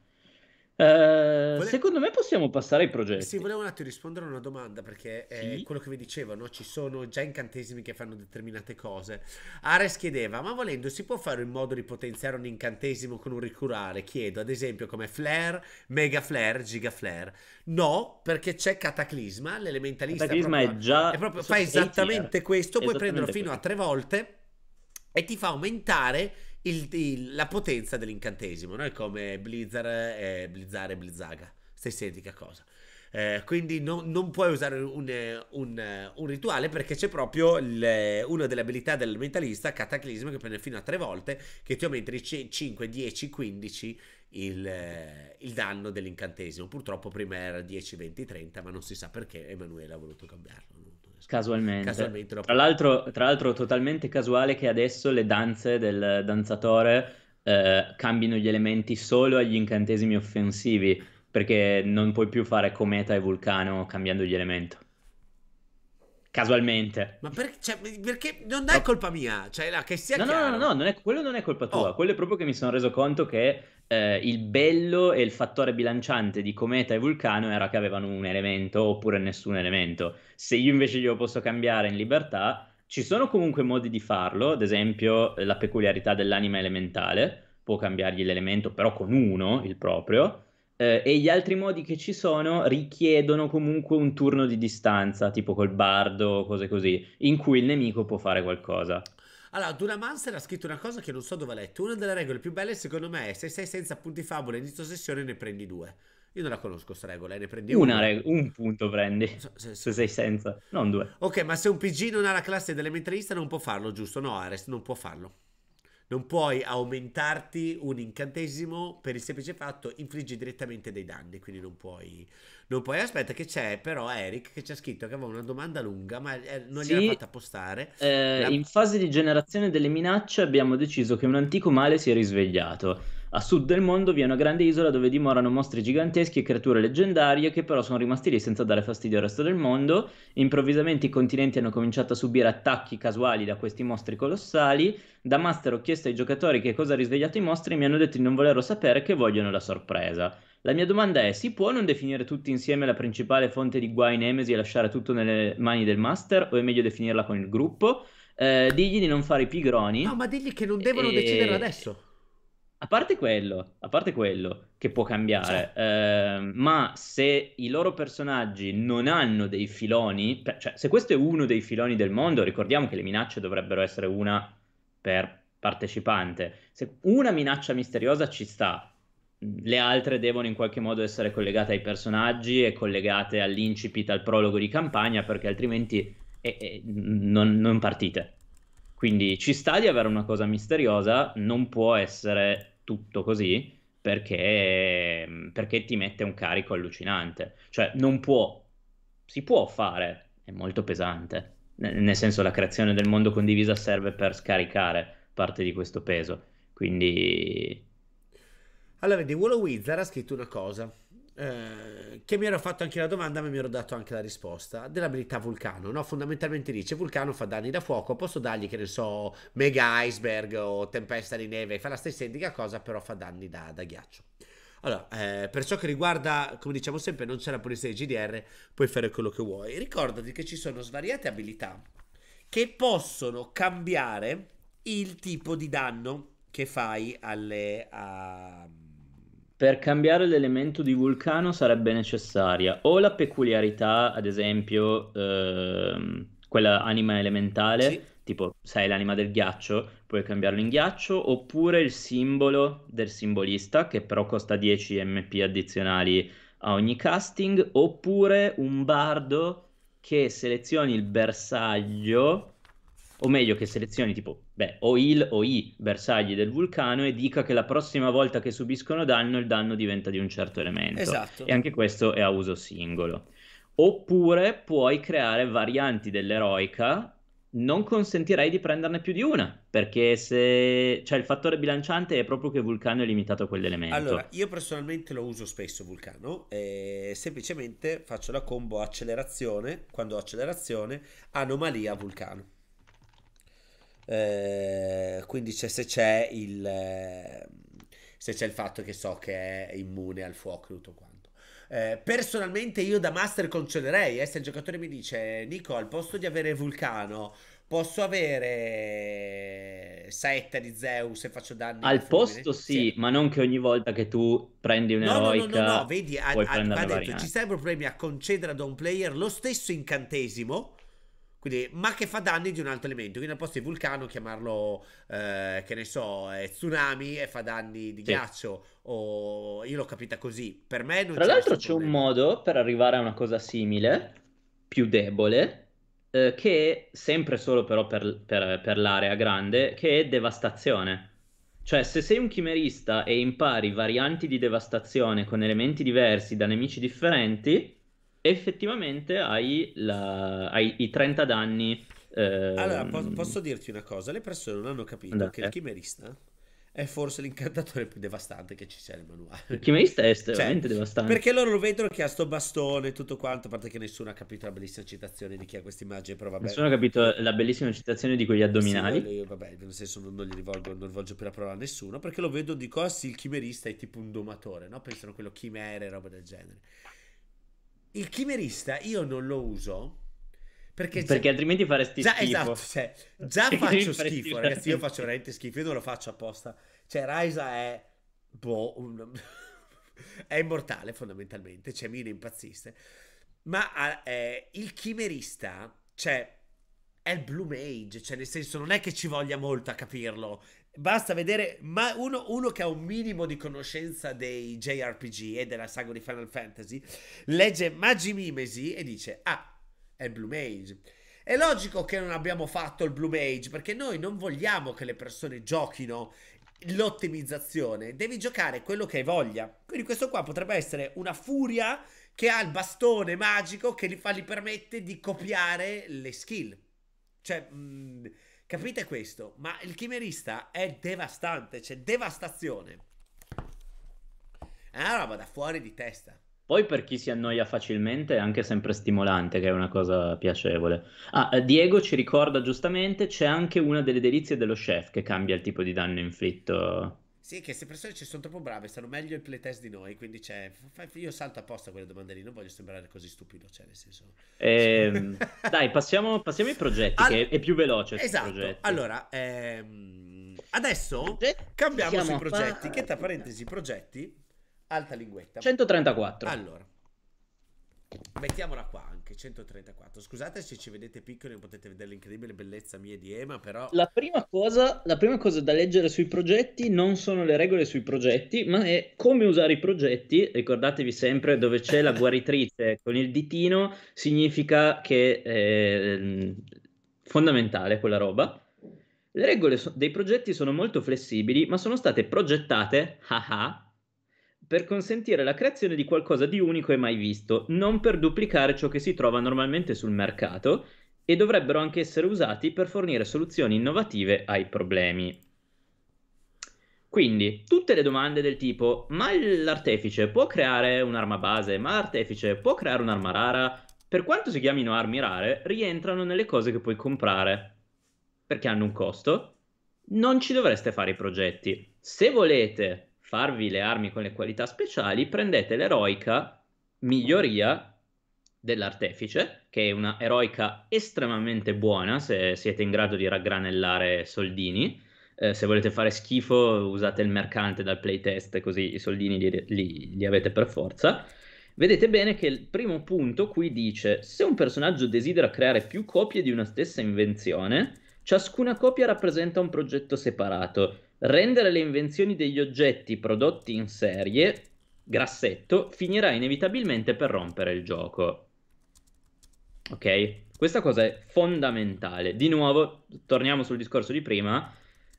Eh, Vole... Secondo me possiamo passare ai progetti. Sì, volevo un attimo rispondere a una domanda perché sì? quello che vi dicevo, no? ci sono già incantesimi che fanno determinate cose. Ares chiedeva, ma volendo si può fare in modo di potenziare un incantesimo con un ricurare? Chiedo, ad esempio come flare, mega flare, giga flare. No, perché c'è cataclisma, l'elementalista cataclisma proprio, è già... È proprio, fa esattamente questo, puoi prenderlo fino a tre volte e ti fa aumentare il, il, la potenza dell'incantesimo, no? come Blizzard, eh, Blizzard e Blizzaga, stessa identica cosa. Eh, quindi no, non puoi usare un, un, un, rituale perché c'è proprio le, una delle abilità del mentalista, Cataclisma, che prende fino a tre volte, che ti aumenta di 5, 10, 15 il, il, danno dell'incantesimo. Purtroppo prima era 10, 20, 30, ma non si sa perché Emanuele ha voluto cambiarlo. Casualmente. Casualmente tra, l'altro, tra l'altro totalmente casuale che adesso le danze del danzatore eh, cambino gli elementi solo agli incantesimi offensivi, perché non puoi più fare cometa e vulcano cambiando gli elementi casualmente. Ma per, cioè, perché non è colpa mia? Cioè, là, che sia no, no, no, no, non è, quello non è colpa tua. Oh. Quello è proprio che mi sono reso conto che eh, il bello e il fattore bilanciante di cometa e vulcano era che avevano un elemento oppure nessun elemento. Se io invece glielo posso cambiare in libertà, ci sono comunque modi di farlo, ad esempio la peculiarità dell'anima elementale, può cambiargli l'elemento però con uno, il proprio, eh, e gli altri modi che ci sono richiedono comunque un turno di distanza, tipo col bardo, cose così, in cui il nemico può fare qualcosa. Allora, Duna Dunamanster ha scritto una cosa che non so dove ha letto. Una delle regole più belle, secondo me, è se sei senza punti favola inizio sessione ne prendi due. Io non la conosco questa regola, eh, ne prendi una. Reg- un punto prendi. Se, se, se. se, sei senza, non due. Ok, ma se un PG non ha la classe dell'elementarista non può farlo, giusto? No, Ares non può farlo. Non puoi aumentarti un incantesimo per il semplice fatto infliggi direttamente dei danni, quindi non puoi... Non puoi, aspetta, che c'è però Eric che ci ha scritto che aveva una domanda lunga, ma eh, non sì, gliel'ha fatta postare. Eh, La... In fase di generazione delle minacce abbiamo deciso che un antico male si è risvegliato. A sud del mondo vi è una grande isola dove dimorano mostri giganteschi e creature leggendarie che però sono rimasti lì senza dare fastidio al resto del mondo. Improvvisamente i continenti hanno cominciato a subire attacchi casuali da questi mostri colossali. Da Master ho chiesto ai giocatori che cosa ha risvegliato i mostri e mi hanno detto di non volerlo sapere che vogliono la sorpresa. La mia domanda è, si può non definire tutti insieme la principale fonte di guai Nemesi e lasciare tutto nelle mani del master o è meglio definirla con il gruppo? Eh, digli di non fare i pigroni. No, ma digli che non devono e... decidere adesso. A parte quello, a parte quello che può cambiare, cioè. eh, ma se i loro personaggi non hanno dei filoni, cioè se questo è uno dei filoni del mondo, ricordiamo che le minacce dovrebbero essere una per partecipante. Se una minaccia misteriosa ci sta, le altre devono in qualche modo essere collegate ai personaggi e collegate all'incipit, al prologo di campagna, perché altrimenti eh, eh, non, non partite. Quindi ci sta di avere una cosa misteriosa, non può essere tutto così, perché, perché, ti mette un carico allucinante. Cioè, non può, si può fare, è molto pesante. nel senso, la creazione del mondo condivisa serve per scaricare parte di questo peso. Quindi allora, di Willow Wizard ha scritto una cosa. Eh, che mi ero fatto anche la domanda, ma mi ero dato anche la risposta dell'abilità Vulcano. No? Fondamentalmente dice: Vulcano fa danni da fuoco. Posso dargli, che ne so, mega iceberg o tempesta di neve. Fa la stessa identica cosa, però fa danni da, da ghiaccio. Allora, eh, per ciò che riguarda, come diciamo sempre, non c'è la polizia di GDR, puoi fare quello che vuoi. Ricordati che ci sono svariate abilità che possono cambiare il tipo di danno che fai alle. A per cambiare l'elemento di vulcano sarebbe necessaria o la peculiarità, ad esempio, ehm, quella anima elementale, sì. tipo sei l'anima del ghiaccio, puoi cambiarlo in ghiaccio, oppure il simbolo del simbolista, che però costa 10 MP addizionali a ogni casting, oppure un bardo che selezioni il bersaglio o meglio che selezioni tipo beh, o il o i bersagli del vulcano e dica che la prossima volta che subiscono danno il danno diventa di un certo elemento. Esatto. E anche questo è a uso singolo. Oppure puoi creare varianti dell'eroica, non consentirei di prenderne più di una, perché se cioè il fattore bilanciante è proprio che vulcano è limitato a quell'elemento. Allora, io personalmente lo uso spesso vulcano, e semplicemente faccio la combo accelerazione, quando ho accelerazione, anomalia vulcano eh, quindi c'è, se c'è il eh, se c'è il fatto che so che è immune al fuoco e tutto quanto. Eh, personalmente io da master concederei, eh, se il giocatore mi dice Nico al posto di avere Vulcano posso avere eh, Saetta di Zeus e faccio danni al posto sì, sì, ma non che ogni volta che tu prendi un'eroica no no no, no, no. vedi ha, ha detto, ci sarebbero problemi a concedere ad un player lo stesso incantesimo quindi, ma che fa danni di un altro elemento. Quindi al posto di vulcano chiamarlo, eh, che ne so, tsunami e fa danni di sì. ghiaccio. O io l'ho capita così. Per me non Tra l'altro c'è un modo per arrivare a una cosa simile, più debole, eh, che sempre solo però per, per, per l'area grande, che è devastazione. Cioè, se sei un chimerista e impari varianti di devastazione con elementi diversi da nemici differenti, effettivamente hai, la, hai i 30 danni. Ehm... Allora, po- posso dirti una cosa: le persone non hanno capito Andate. che il chimerista è forse l'incantatore più devastante che ci sia nel manuale. Il chimerista è estremamente cioè, devastante. Perché loro lo vedono che ha sto bastone e tutto quanto, a parte che nessuno ha capito la bellissima citazione di chi ha questa immagine, però vabbè. Nessuno ha capito la bellissima citazione di quegli addominali. Sì, io, vabbè, nel senso non, non gli rivolgo, non rivolgo più la parola a nessuno, perché lo vedo, di ah sì, il chimerista è tipo un domatore, no? Pensano quello chimere, roba del genere. Il chimerista io non lo uso perché, perché altrimenti faresti già, schifo. Esatto, cioè, già faccio schifo, ragazzi. Io faccio veramente schifo, io non lo faccio apposta. Cioè, Raisa è boh, un... è immortale fondamentalmente. Cioè, Mina impazziste. Ma ah, eh, il chimerista, cioè, è il Blue Mage, cioè, nel senso, non è che ci voglia molto a capirlo. Basta vedere, ma uno, uno, che ha un minimo di conoscenza dei JRPG e della saga di Final Fantasy legge Magi Mimesi e dice: Ah, è il Blue Mage. È logico che non abbiamo fatto il Blue Mage perché noi non vogliamo che le persone giochino l'ottimizzazione, devi giocare quello che hai voglia. Quindi questo qua potrebbe essere una furia che ha il bastone magico che gli, fa, gli permette di copiare le skill. Cioè. Mh, mm, Capite questo? Ma il chimerista è devastante, c'è cioè devastazione. È una roba da fuori di testa. Poi per chi si annoia facilmente è anche sempre stimolante, che è una cosa piacevole. Ah, eh, Diego ci ricorda giustamente, c'è anche una delle delizie dello chef che cambia il tipo di danno inflitto sì, che queste persone ci sono troppo brave, stanno meglio il playtest di noi, quindi c'è... Io salto apposta quelle domande lì, non voglio sembrare così stupido, cioè nel senso... Ehm, dai, passiamo, passiamo, ai progetti, All... che è più veloce. Esatto, allora, ehm, adesso progetti? cambiamo Siamo sui progetti, fa... che tra parentesi progetti, alta linguetta. 134. Allora, Mettiamola qua anche, 134. Scusate se ci vedete piccoli e potete vedere l'incredibile bellezza mia di Ema, però... La prima, cosa, la prima cosa da leggere sui progetti non sono le regole sui progetti, ma è come usare i progetti. Ricordatevi sempre dove c'è la guaritrice con il ditino, significa che è ehm, fondamentale quella roba. Le regole dei progetti sono molto flessibili, ma sono state progettate, haha, per consentire la creazione di qualcosa di unico e mai visto, non per duplicare ciò che si trova normalmente sul mercato e dovrebbero anche essere usati per fornire soluzioni innovative ai problemi. Quindi, tutte le domande del tipo: ma l'artefice può creare un'arma base? Ma l'artefice può creare un'arma rara? Per quanto si chiamino armi rare, rientrano nelle cose che puoi comprare perché hanno un costo. Non ci dovreste fare i progetti. Se volete farvi le armi con le qualità speciali, prendete l'eroica miglioria dell'artefice, che è una eroica estremamente buona se siete in grado di raggranellare soldini. Eh, se volete fare schifo usate il mercante dal playtest così i soldini li, li, li avete per forza. Vedete bene che il primo punto qui dice se un personaggio desidera creare più copie di una stessa invenzione, ciascuna copia rappresenta un progetto separato rendere le invenzioni degli oggetti prodotti in serie, grassetto, finirà inevitabilmente per rompere il gioco. Ok? Questa cosa è fondamentale. Di nuovo, torniamo sul discorso di prima,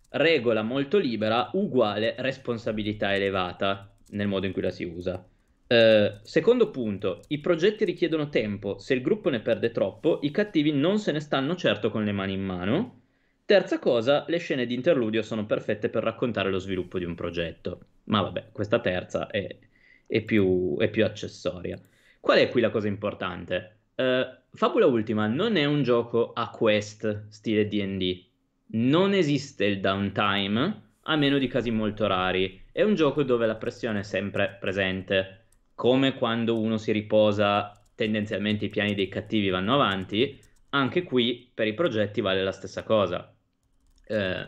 regola molto libera uguale responsabilità elevata nel modo in cui la si usa. Uh, secondo punto, i progetti richiedono tempo, se il gruppo ne perde troppo, i cattivi non se ne stanno certo con le mani in mano Terza cosa, le scene di interludio sono perfette per raccontare lo sviluppo di un progetto, ma vabbè, questa terza è, è, più, è più, accessoria. Qual è qui la cosa importante? Uh, Fabula Ultima non è un gioco a quest stile DD, non esiste il downtime, a meno di casi molto rari, è un gioco dove la pressione è sempre presente, come quando uno si riposa tendenzialmente i piani dei cattivi vanno avanti, anche qui per i progetti vale la stessa cosa eh,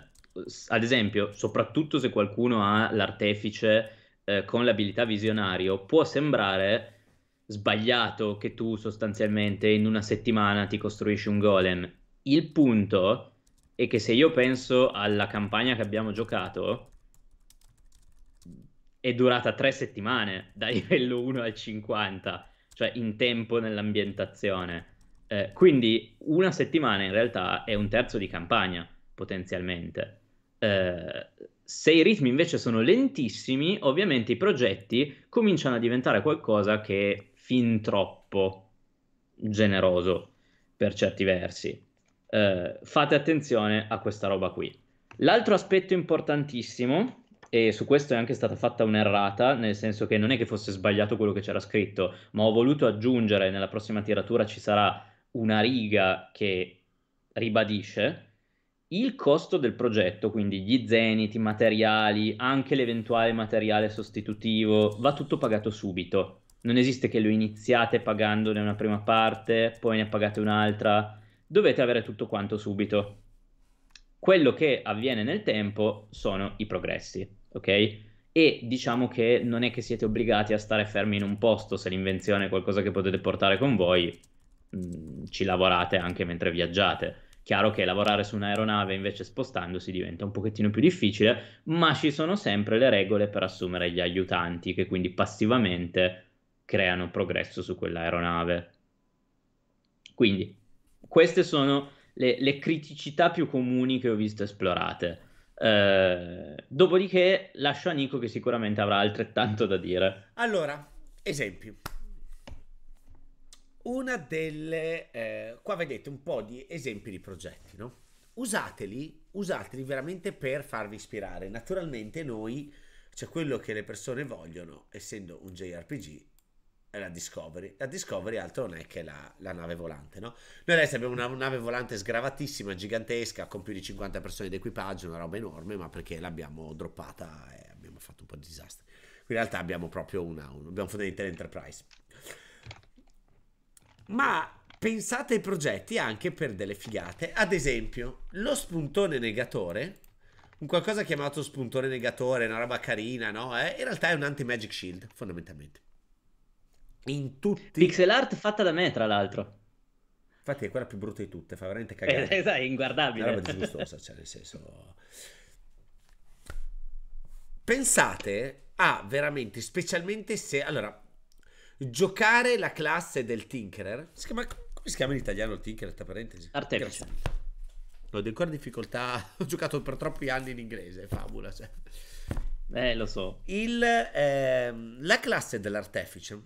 ad esempio, soprattutto se qualcuno ha l'artefice eh, con l'abilità visionario, può sembrare sbagliato che tu sostanzialmente in una settimana ti costruisci un golem. Il punto è che se io penso alla campagna che abbiamo giocato, è durata tre settimane, da livello 1 al 50, cioè in tempo nell'ambientazione. Eh, quindi una settimana in realtà è un terzo di campagna potenzialmente. Eh, se i ritmi invece sono lentissimi, ovviamente i progetti cominciano a diventare qualcosa che è fin troppo generoso per certi versi. Eh, fate attenzione a questa roba qui. L'altro aspetto importantissimo, e su questo è anche stata fatta un'errata, nel senso che non è che fosse sbagliato quello che c'era scritto, ma ho voluto aggiungere, nella prossima tiratura ci sarà una riga che ribadisce il costo del progetto, quindi gli zeniti, i materiali, anche l'eventuale materiale sostitutivo, va tutto pagato subito. Non esiste che lo iniziate pagandone una prima parte, poi ne pagate un'altra. Dovete avere tutto quanto subito. Quello che avviene nel tempo sono i progressi, ok? E diciamo che non è che siete obbligati a stare fermi in un posto se l'invenzione è qualcosa che potete portare con voi, mh, mm, ci lavorate anche mentre viaggiate Chiaro che lavorare su un'aeronave invece spostandosi diventa un pochettino più difficile, ma ci sono sempre le regole per assumere gli aiutanti che quindi passivamente creano progresso su quell'aeronave. Quindi queste sono le, le criticità più comuni che ho visto esplorate. Eh, dopodiché lascio a Nico che sicuramente avrà altrettanto da dire. Allora, esempio una delle... Eh, qua vedete un po' di esempi di progetti, no? Usateli, usateli veramente per farvi ispirare. Naturalmente noi, cioè quello che le persone vogliono, essendo un JRPG, è la Discovery. La Discovery altro non è che la, la nave volante, no? Noi adesso abbiamo una nave volante sgravatissima, gigantesca, con più di 50 persone d'equipaggio, una roba enorme, ma perché l'abbiamo droppata e abbiamo fatto un po' di disastri. in realtà abbiamo proprio una, un, abbiamo Fondamentale Enterprise ma pensate ai progetti anche per delle figate. Ad esempio, lo spuntone negatore, un qualcosa chiamato spuntone negatore, una roba carina, no? Eh? In realtà è un anti-magic shield, fondamentalmente. In tutti... Pixel art fatta da me, tra l'altro. Infatti è quella più brutta di tutte, fa veramente eh, cagare. È inguardabile. È una roba disgustosa, cioè nel senso... Pensate a veramente, specialmente se... Allora, giocare la classe del Tinkerer. Si chiama, come si chiama in italiano il Tinkerer? Tra parentesi. Artefice. Grazie. Ho ancora difficoltà. Ho giocato per troppi anni in inglese, fabula. Cioè. Eh, lo so. Il, ehm, la classe dell'artefice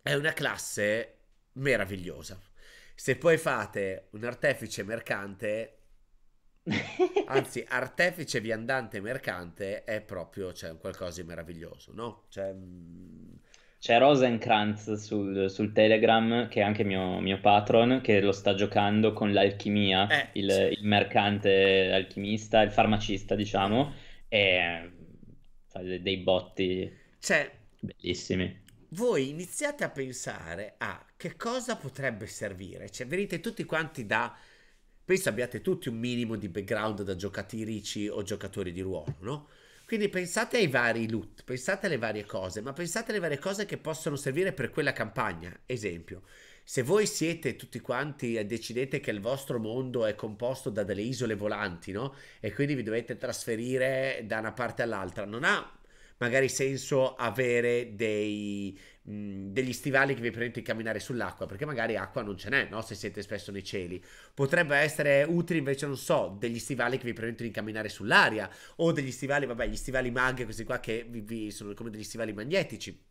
è una classe meravigliosa. Se poi fate un artefice mercante, anzi, artefice viandante mercante è proprio cioè, qualcosa di meraviglioso, no? Cioè, mh, mm, c'è Rosenkrantz sul, sul Telegram, che è anche mio, mio, patron, che lo sta giocando con l'alchimia, eh, il, sì. il, mercante alchimista, il farmacista, diciamo, e fa dei botti cioè, bellissimi. Voi iniziate a pensare a che cosa potrebbe servire, cioè venite tutti quanti da... Penso abbiate tutti un minimo di background da giocatrici o giocatori di ruolo, no? Quindi pensate ai vari loot, pensate alle varie cose, ma pensate alle varie cose che possono servire per quella campagna. Esempio, se voi siete tutti quanti e decidete che il vostro mondo è composto da delle isole volanti, no? E quindi vi dovete trasferire da una parte all'altra, non ha magari senso avere dei, mh, degli stivali che vi permettono di camminare sull'acqua, perché magari acqua non ce n'è, no? Se siete spesso nei cieli. Potrebbe essere utile invece, non so, degli stivali che vi permettono di camminare sull'aria, o degli stivali, vabbè, gli stivali mag, questi qua che vi, vi sono come degli stivali magnetici.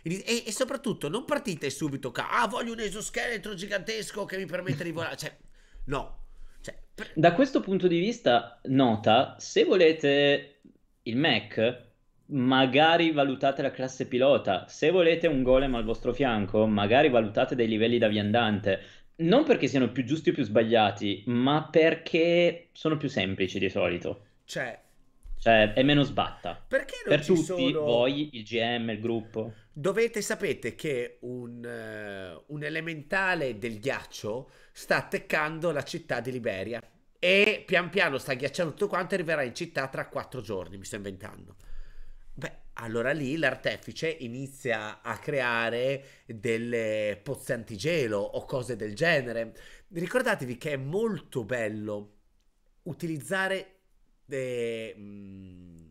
E, e, soprattutto non partite subito, ah voglio un esoscheletro gigantesco che mi permette di volare, cioè no. Cioè, per... Da questo punto di vista, nota, se volete il Mac magari valutate la classe pilota. Se volete un golem al vostro fianco, magari valutate dei livelli da viandante. Non perché siano più giusti o più sbagliati, ma perché sono più semplici di solito. Cioè, cioè è meno sbatta. Perché non per tutti, sono... voi, il GM, il gruppo. Dovete sapere che un, uh, un elementale del ghiaccio sta attaccando la città di Liberia e pian piano sta ghiacciando tutto quanto e arriverà in città tra quattro giorni, mi sto inventando. Beh, allora lì l'artefice inizia a creare delle pozze antigelo o cose del genere. Ricordatevi che è molto bello utilizzare... Eh, mh, mm,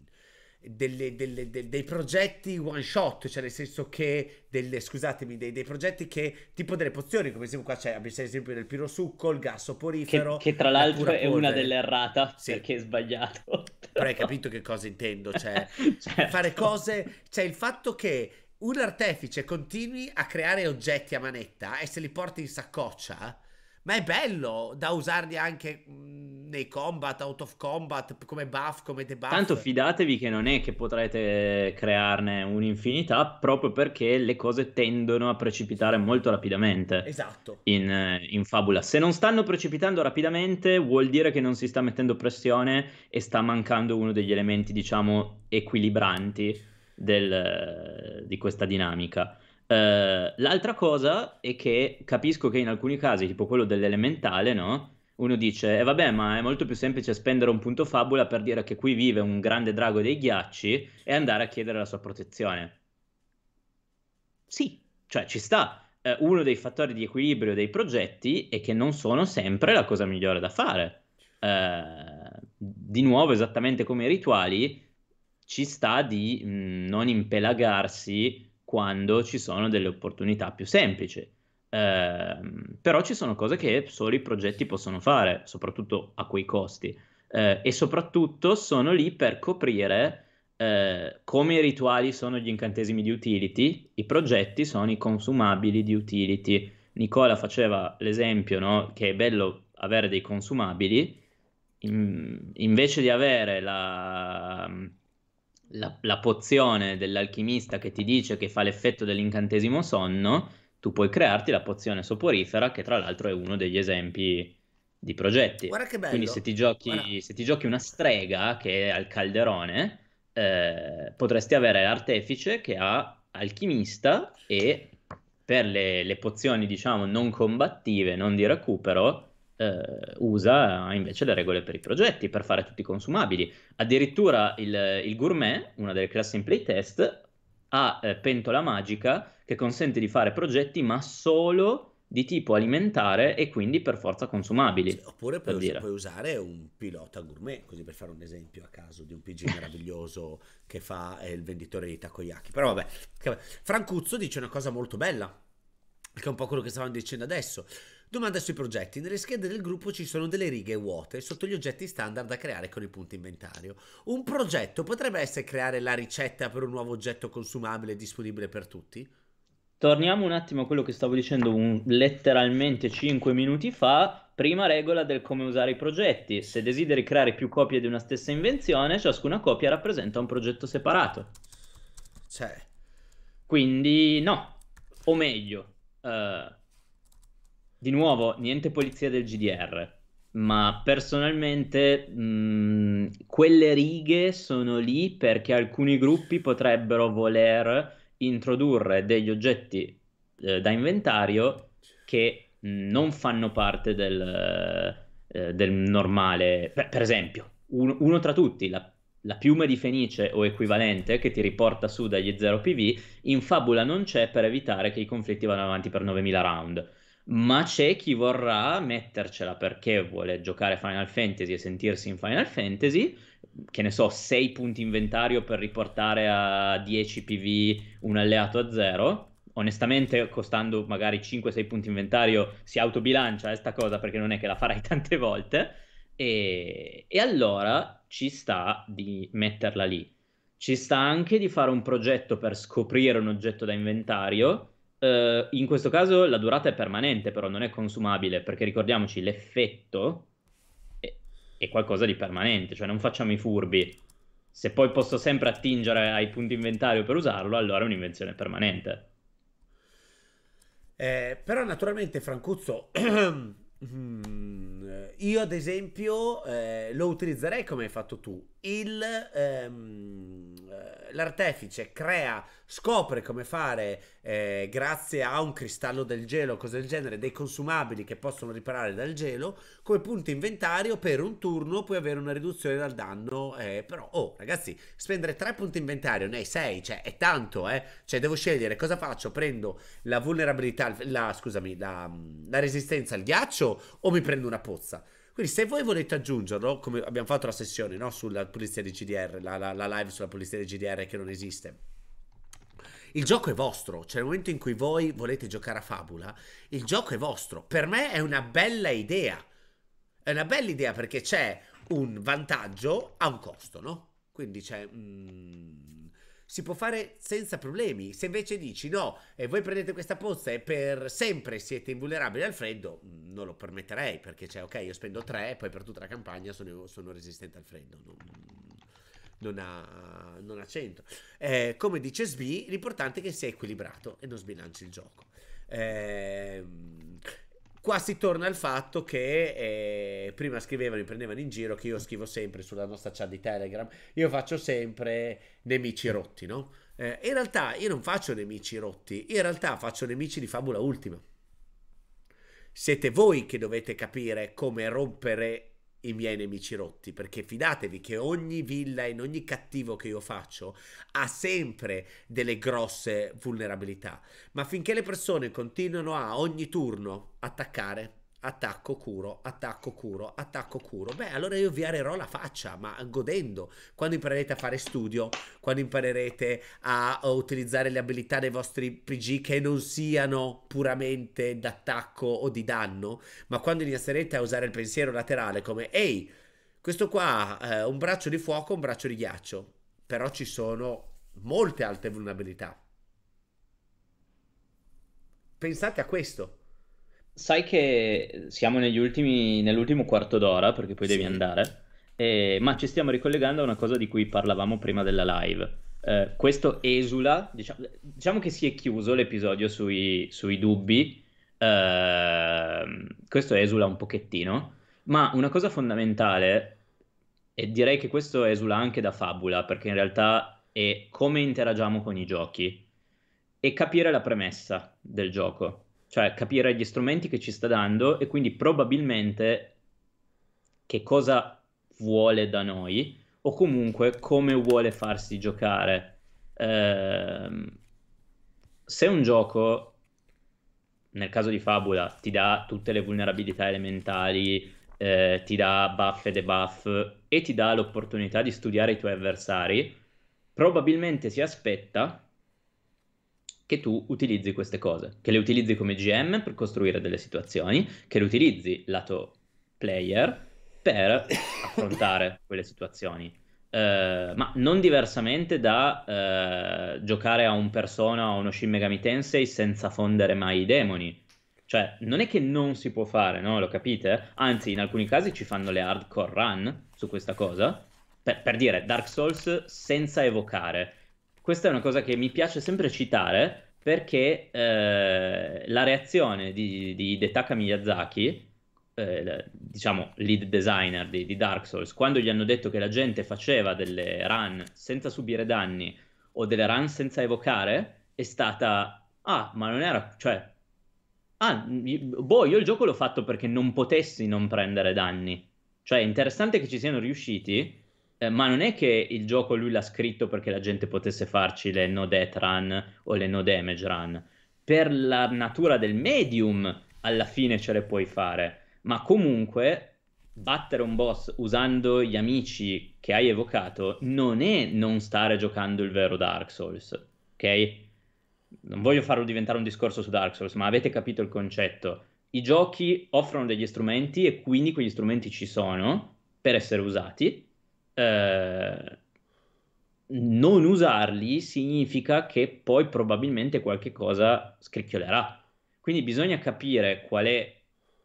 delle, delle, de, dei progetti one shot, cioè nel senso che delle, scusatemi, dei, dei, progetti che tipo delle pozioni, come esempio qua c'è, cioè, ad esempio del succo, il gas soporifero. Che, che tra l'altro è una delle errate sì. perché è sbagliato. Però hai capito che cosa intendo, cioè certo. fare cose, cioè il fatto che un artefice continui a creare oggetti a manetta e se li porti in saccoccia ma è bello da usarli anche mhmm, nei combat, out of combat, come buff, come debuff. Tanto fidatevi che non è che potrete crearne un'infinità proprio perché le cose tendono a precipitare molto rapidamente. Esatto. In, in fabula. Se non stanno precipitando rapidamente vuol dire che non si sta mettendo pressione e sta mancando uno degli elementi, diciamo, equilibranti del, di questa dinamica. Eh, l'altra cosa è che capisco che in alcuni casi, tipo quello dell'elementale, no? Uno dice, e eh vabbè, ma è molto più semplice spendere un punto fabula per dire che qui vive un grande drago dei ghiacci e andare a chiedere la sua protezione. Sì, cioè ci sta. Uh, uno dei fattori di equilibrio dei progetti è che non sono sempre la cosa migliore da fare. Uh, di nuovo, esattamente come i rituali, ci sta di mh, mm, non impelagarsi quando ci sono delle opportunità più semplici. Eh, però ci sono cose che solo i progetti possono fare, soprattutto a quei costi. Eh, e soprattutto sono lì per coprire eh, come i rituali sono gli incantesimi di utility, i progetti sono i consumabili di utility. Nicola faceva l'esempio no? che è bello avere dei consumabili, in, invece di avere la, la, la pozione dell'alchimista che ti dice che fa l'effetto dell'incantesimo sonno, tu puoi crearti la pozione soporifera, che tra l'altro è uno degli esempi di progetti. Guarda che bello. Quindi se ti giochi, se ti giochi una strega che è al calderone, eh, potresti avere l'artefice che ha alchimista e per le, le pozioni, diciamo, non combattive, non di recupero, eh, usa invece le regole per i progetti, per fare tutti consumabili. Addirittura il, il gourmet, una delle classi in playtest, ha eh, pentola magica che consente di fare progetti ma solo di tipo alimentare e quindi per forza consumabili. Sì, oppure puoi, puoi, usare un pilota gourmet, così per fare un esempio a caso di un PG meraviglioso che fa eh, il venditore di takoyaki. Però vabbè, Francuzzo dice una cosa molto bella, che è un po' quello che stavamo dicendo adesso. Domanda sui progetti. Nelle schede del gruppo ci sono delle righe vuote sotto gli oggetti standard da creare con il punto inventario. Un progetto potrebbe essere creare la ricetta per un nuovo oggetto consumabile disponibile per tutti? Torniamo un attimo a quello che stavo dicendo un, letteralmente 5 minuti fa. Prima regola del come usare i progetti. Se desideri creare più copie di una stessa invenzione, ciascuna copia rappresenta un progetto separato. Cioè. Quindi no. O meglio, uh, di nuovo, niente polizia del GDR, ma personalmente mh, mm, quelle righe sono lì perché alcuni gruppi potrebbero voler introdurre degli oggetti eh, da inventario che mm, non fanno parte del, eh, del normale. Per, per esempio, un, uno tra tutti, la, la, piuma di fenice o equivalente che ti riporta su dagli 0 PV, in fabula non c'è per evitare che i conflitti vanno avanti per 9000 round ma c'è chi vorrà mettercela perché vuole giocare Final Fantasy e sentirsi in Final Fantasy, che ne so, 6 punti inventario per riportare a 10 PV un alleato a 0. Onestamente, costando magari 5-6 punti inventario, si autobilancia questa eh, cosa perché non è che la farai tante volte. E, e allora ci sta di metterla lì. Ci sta anche di fare un progetto per scoprire un oggetto da inventario Uh, in questo caso la durata è permanente, però non è consumabile, perché ricordiamoci, l'effetto è, è, qualcosa di permanente, cioè non facciamo i furbi. Se poi posso sempre attingere ai punti inventario per usarlo, allora è un'invenzione permanente. Eh, però naturalmente, Francuzzo, mm, io ad esempio eh, lo utilizzerei come hai fatto tu, il, ehm, eh, l'artefice crea, scopre come fare, eh, grazie a un cristallo del gelo cose del genere, dei consumabili che possono riparare dal gelo, come punto inventario per un turno puoi avere una riduzione dal danno, eh, però, oh ragazzi, spendere 3 punti inventario, ne hai 6, cioè è tanto, eh, cioè devo scegliere cosa faccio, prendo la vulnerabilità, la, scusami, la, la resistenza al ghiaccio o mi prendo una pozza? Quindi se voi volete aggiungerlo, come abbiamo fatto la sessione no? sulla pulizia di GDR, la, la, la live sulla pulizia di GDR che non esiste. Il gioco è vostro, cioè nel momento in cui voi volete giocare a fabula, il gioco è vostro. Per me è una bella idea. È una bella idea perché c'è un vantaggio a un costo, no? Quindi c'è... Mm si può fare senza problemi. Se invece dici no, e voi prendete questa pozza e per sempre siete invulnerabili al freddo, mm, non lo permetterei perché cioè, ok, io spendo tre e poi per tutta la campagna sono, sono resistente al freddo. Non, non ha, non ha centro. Eh, come dice Sbi, l'importante è che sia equilibrato e non sbilanci il gioco. Ehm. Qua si torna al fatto che eh, prima scrivevano e prendevano in giro che io scrivo sempre sulla nostra chat di Telegram, io faccio sempre nemici rotti, no? Eh, in realtà io non faccio nemici rotti, in realtà faccio nemici di Fabula Ultima. Siete voi che dovete capire come rompere i miei nemici rotti, perché fidatevi che ogni villa in ogni cattivo che io faccio ha sempre delle grosse vulnerabilità, ma finché le persone continuano a ogni turno attaccare, attacco, curo, attacco, curo, attacco, curo. Beh, allora io vi arerò la faccia, ma godendo. Quando imparerete a fare studio, quando imparerete a utilizzare le abilità dei vostri PG che non siano puramente d'attacco o di danno, ma quando inizierete a usare il pensiero laterale come ehi, questo qua eh, un braccio di fuoco, un braccio di ghiaccio, però ci sono molte altre vulnerabilità. Pensate a questo sai che siamo ultimi, nell'ultimo quarto d'ora, perché poi devi andare, eh, ma ci stiamo ricollegando a una cosa di cui parlavamo prima della live. Eh, questo esula, diciamo, diciamo, che si è chiuso l'episodio sui, sui dubbi, eh, questo esula un pochettino, ma una cosa fondamentale, e direi che questo esula anche da fabula, perché in realtà è come interagiamo con i giochi e capire la premessa del gioco cioè capire gli strumenti che ci sta dando e quindi probabilmente che cosa vuole da noi o comunque come vuole farsi giocare. Eh, se un gioco, nel caso di Fabula, ti dà tutte le vulnerabilità elementali, eh, ti dà buff e debuff e ti dà l'opportunità di studiare i tuoi avversari, probabilmente si aspetta che tu utilizzi queste cose, che le utilizzi come GM per costruire delle situazioni, che le utilizzi lato player per affrontare quelle situazioni. Eh, ma non diversamente da eh, giocare a un persona o uno Shin Megami Tensei senza fondere mai i demoni. Cioè, non è che non si può fare, no? Lo capite? Anzi, in alcuni casi ci fanno le hardcore run su questa cosa. Per, per dire, Dark Souls senza evocare questa è una cosa che mi piace sempre citare perché eh, la reazione di, di Detaka Miyazaki, eh, diciamo lead designer di, di, Dark Souls, quando gli hanno detto che la gente faceva delle run senza subire danni o delle run senza evocare, è stata, ah, ma non era, cioè, ah, boh, io il gioco l'ho fatto perché non potessi non prendere danni. Cioè, è interessante che ci siano riusciti, eh, ma non è che il gioco lui l'ha scritto perché la gente potesse farci le no death run o le no damage run. Per la natura del medium alla fine ce le puoi fare, ma comunque battere un boss usando gli amici che hai evocato non è non stare giocando il vero Dark Souls, ok? Non voglio farlo diventare un discorso su Dark Souls, ma avete capito il concetto. I giochi offrono degli strumenti e quindi quegli strumenti ci sono per essere usati eh, non usarli significa che poi probabilmente qualche cosa scricchiolerà. Quindi bisogna capire qual è,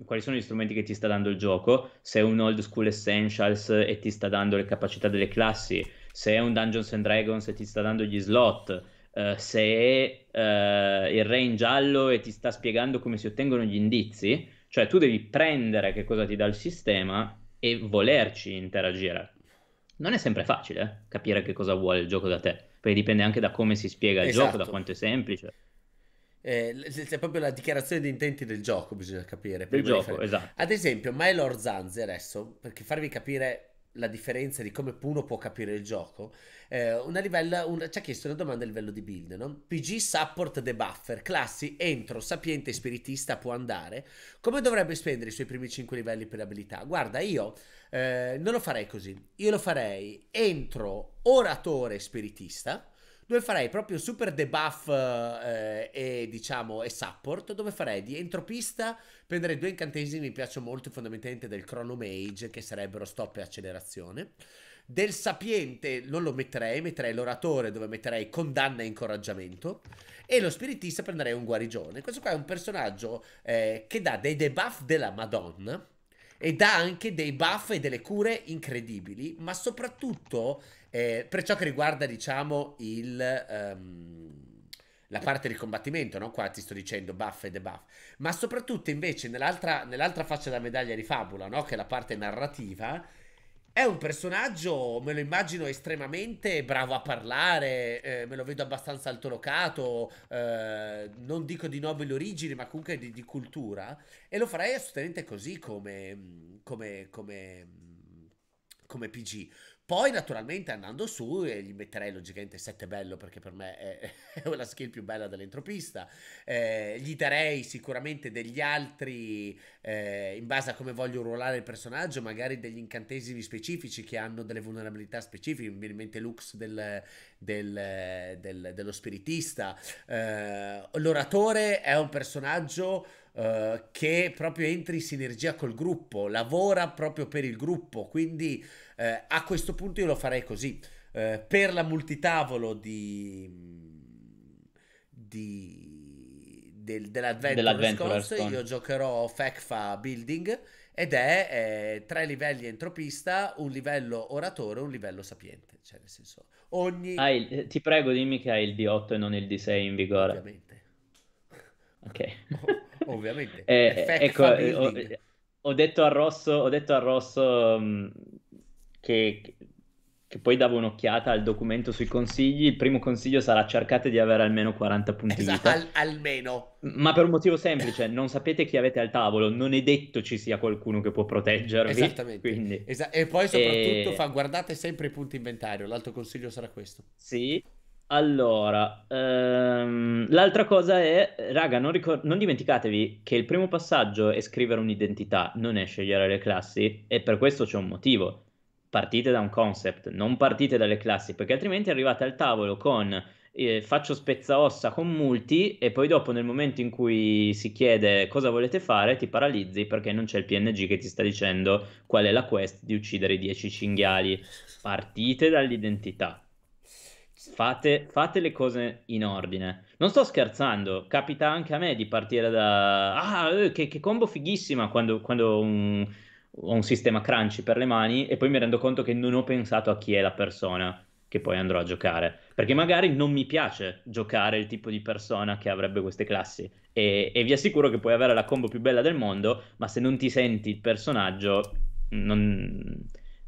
quali sono gli strumenti che ti sta dando il gioco, se è un old school essentials e ti sta dando le capacità delle classi, se è un Dungeons and Dragons e ti sta dando gli slot, eh, se è eh, il re in giallo e ti sta spiegando come si ottengono gli indizi, cioè tu devi prendere che cosa ti dà il sistema e volerci interagire non è sempre facile eh, capire che cosa vuole il gioco da te, perché dipende anche da come si spiega il esatto. gioco, da esatto. quanto è semplice. Eh, c'è proprio la dichiarazione di intenti del gioco, bisogna capire. Del gioco, esatto. Ad esempio, My Lord Zanzi adesso, per farvi capire la differenza di come uno può capire il gioco, eh, una livella, un, ci ha chiesto una domanda a livello di build, no? PG support debuffer, classi, entro, sapiente, spiritista può andare, come dovrebbe spendere i suoi primi 5 livelli per abilità? Guarda, io eh, non lo farei così, io lo farei entro, oratore, spiritista, dove farei proprio super debuff eh, e diciamo e support, dove farei di entropista prenderei due incantesimi, mi piacciono molto fondamentalmente del Chrono Mage, che sarebbero stop e accelerazione. Del sapiente non lo metterei, metterei l'oratore dove metterei condanna e incoraggiamento. E lo spiritista prenderei un guarigione. Questo qua è un personaggio eh, che dà dei debuff della Madonna e dà anche dei buff e delle cure incredibili, ma soprattutto eh, per ciò che riguarda, diciamo, il... Um, la parte di combattimento, no? Qua ti sto dicendo buff e debuff. Ma soprattutto invece nell'altra, nell'altra faccia della medaglia di Fabula, no? Che è la parte narrativa, è un personaggio, me lo immagino estremamente bravo a parlare, eh, me lo vedo abbastanza altolocato, eh, non dico di nobile origine, ma comunque di, di cultura, e lo farei assolutamente così come, come, come, come PG. Poi naturalmente andando su eh, gli metterei logicamente 7 bello perché per me è, è la skill più bella dell'entropista, eh, gli darei sicuramente degli altri eh, in base a come voglio ruolare il personaggio, magari degli incantesimi specifici che hanno delle vulnerabilità specifiche, mi viene in mente Lux del, del, del, dello spiritista, eh, l'oratore è un personaggio eh, che proprio entri in sinergia col gruppo, lavora proprio per il gruppo, quindi eh, a questo punto io lo farei così. Eh, per la multitavolo di, di del, dell'Adventure, io giocherò FECFA Building ed è eh, tre livelli entropista, un livello oratore, e un livello sapiente. Cioè, nel senso, ogni... Ah, il, ti prego, dimmi che hai il D8 e non il D6 in vigore. Ovviamente. Ok. Oh, ovviamente. eh, ecco, eh, ho, ho, detto a Rosso, ho detto a Rosso mh, mm, che, che, poi davo un'occhiata al documento sui consigli. Il primo consiglio sarà cercate di avere almeno 40 punti esatto, vita. Al, almeno. Ma per un motivo semplice, non sapete chi avete al tavolo, non è detto ci sia qualcuno che può proteggervi. Esattamente. Esa- e poi soprattutto e... Eh, fa, guardate sempre i punti inventario, l'altro consiglio sarà questo. Sì, allora, ehm, l'altra cosa è, raga, non, ricor- non, dimenticatevi che il primo passaggio è scrivere un'identità, non è scegliere le classi e per questo c'è un motivo. Partite da un concept, non partite dalle classi, perché altrimenti arrivate al tavolo con eh, faccio spezza ossa con multi e poi dopo nel momento in cui si chiede cosa volete fare ti paralizzi perché non c'è il PNG che ti sta dicendo qual è la quest di uccidere i 10 cinghiali. Partite dall'identità Fate, fate, le cose in ordine. Non sto scherzando, capita anche a me di partire da... Ah, eh, che, che combo fighissima quando, quando ho, un, ho un sistema crunchy per le mani e poi mi rendo conto che non ho pensato a chi è la persona che poi andrò a giocare. Perché magari non mi piace giocare il tipo di persona che avrebbe queste classi. E, e vi assicuro che puoi avere la combo più bella del mondo, ma se non ti senti il personaggio, non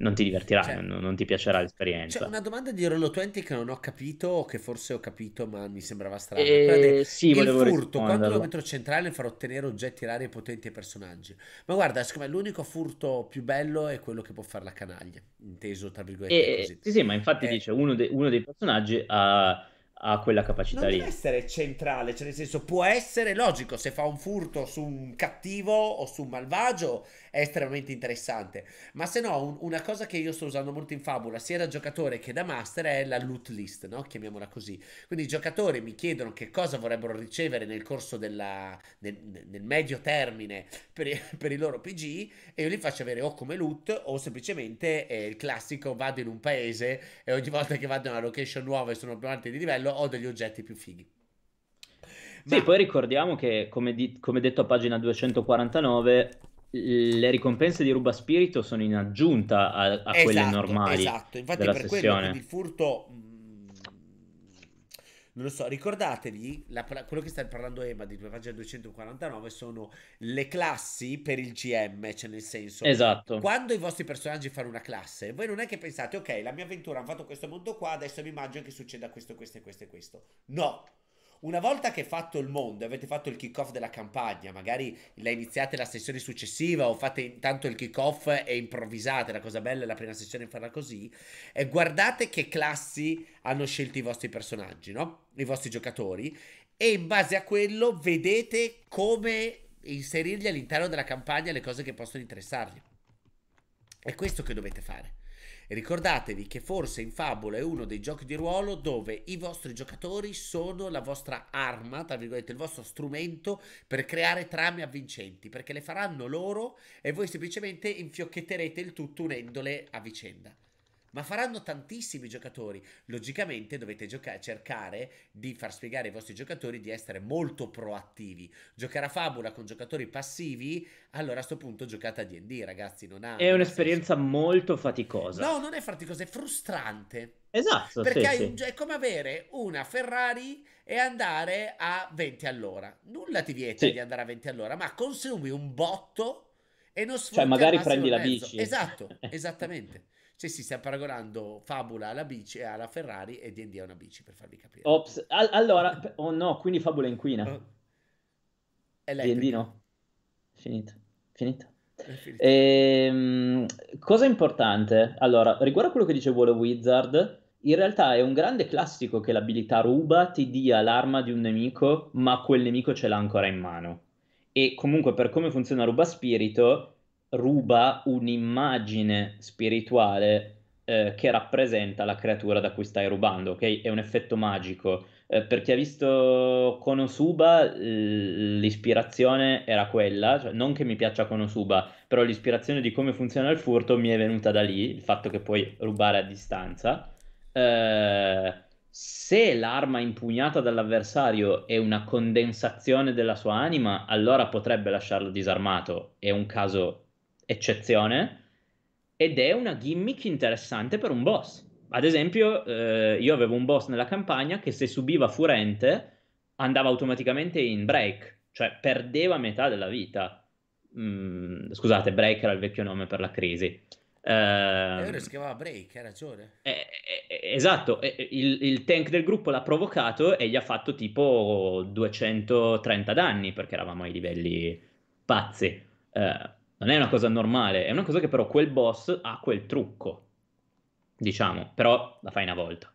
non ti divertirà, cioè, non, non, ti piacerà l'esperienza. Cioè, una domanda di Rollo20 che non ho capito, o che forse ho capito, ma mi sembrava strana. Eh, sì, il furto, quanto chilometro centrale farà ottenere oggetti rari e potenti ai personaggi? Ma guarda, secondo me l'unico furto più bello è quello che può fare la canaglia, inteso tra virgolette. Eh, sì, sì, ma infatti eh. dice uno, de- uno, dei personaggi ha ha quella capacità non lì. Non deve essere centrale, cioè nel senso può essere logico se fa un furto su un cattivo o su un malvagio è estremamente interessante. Ma se no, un, una cosa che io sto usando molto in Fabula, sia da giocatore che da master, è la loot list, no? Chiamiamola così. Quindi i giocatori mi chiedono che cosa vorrebbero ricevere nel corso della, nel, nel medio termine per, per, i loro PG e io li faccio avere o come loot o semplicemente eh, il classico vado in un paese e ogni volta che vado in una location nuova e sono più avanti di livello ho degli oggetti più fighi. Ma... Sì, poi ricordiamo che, come, di, come detto a pagina 249, le ricompense di ruba spirito sono in aggiunta a, a esatto, quelle normali. Esatto, infatti per sessione. quello il furto... Mm, non lo so, ricordatevi, la, quello che sta parlando Ema di pagina 249 sono le classi per il GM, cioè nel senso... Esatto. Quando i vostri personaggi fanno una classe, voi non è che pensate, ok, la mia avventura ha fatto questo mondo qua, adesso mi immagino che succeda questo, questo e questo e questo. No! Una volta che fatto il mondo, e avete fatto il kick-off della campagna, magari la iniziate la sessione successiva o fate intanto il kick-off e improvvisate, la cosa bella è la prima sessione farla così, e guardate che classi hanno scelto i vostri personaggi, no? I vostri giocatori, e in base a quello vedete come inserirgli all'interno della campagna le cose che possono interessargli. È questo che dovete fare. Ricordatevi che forse in Fabula è uno dei giochi di ruolo dove i vostri giocatori sono la vostra arma, tra virgolette, il vostro strumento per creare trame avvincenti, perché le faranno loro e voi semplicemente infiocchetterete il tutto unendole a vicenda ma faranno tantissimi giocatori. Logicamente dovete gioca- cercare di far spiegare ai vostri giocatori di essere molto proattivi. Giocare a fabula con giocatori passivi, allora a questo punto giocate a DD, ragazzi. Non ha. È un'esperienza senso. molto faticosa. No, non è faticosa, è frustrante. Esatto. Perché sì, un, sì. è come avere una Ferrari e andare a 20 all'ora. Nulla ti vieta sì. di andare a 20 all'ora, ma consumi un botto e non sfrutti. Cioè, magari prendi la bici. Esatto, esattamente. Cioè si sta paragonando Fabula alla bici, e eh, alla Ferrari e D&D a una bici, per farvi capire. Ops, All- allora, oh no, quindi Fabula inquina. Oh. Eh, D&D no. Finito, finito. Ehm, cosa importante, allora, riguardo a quello che dice Wall Wizard, in realtà è un grande classico che l'abilità ruba ti dia l'arma di un nemico, ma quel nemico ce l'ha ancora in mano. E comunque, per come funziona ruba spirito, ruba un'immagine spirituale eh, che rappresenta la creatura da cui stai rubando, ok? È un effetto magico. Eh, per chi ha visto Konosuba, l'ispirazione era quella, cioè, non che mi piaccia Konosuba, però l'ispirazione di come funziona il furto mi è venuta da lì, il fatto che puoi rubare a distanza. Eh, se l'arma impugnata dall'avversario è una condensazione della sua anima, allora potrebbe lasciarlo disarmato. È un caso eccezione ed è una gimmick interessante per un boss. Ad esempio, eh, io avevo un boss nella campagna che se subiva furente andava automaticamente in break, cioè perdeva metà della vita. Mm, scusate, break era il vecchio nome per la crisi. Eh, allora si chiamava break, hai ragione. Eh, eh, eh esatto, eh, eh, il, il tank del gruppo l'ha provocato e gli ha fatto tipo 230 danni perché eravamo ai livelli pazzi. Eh, non è una cosa normale, è una cosa che però quel boss ha quel trucco, diciamo, però la fai una volta.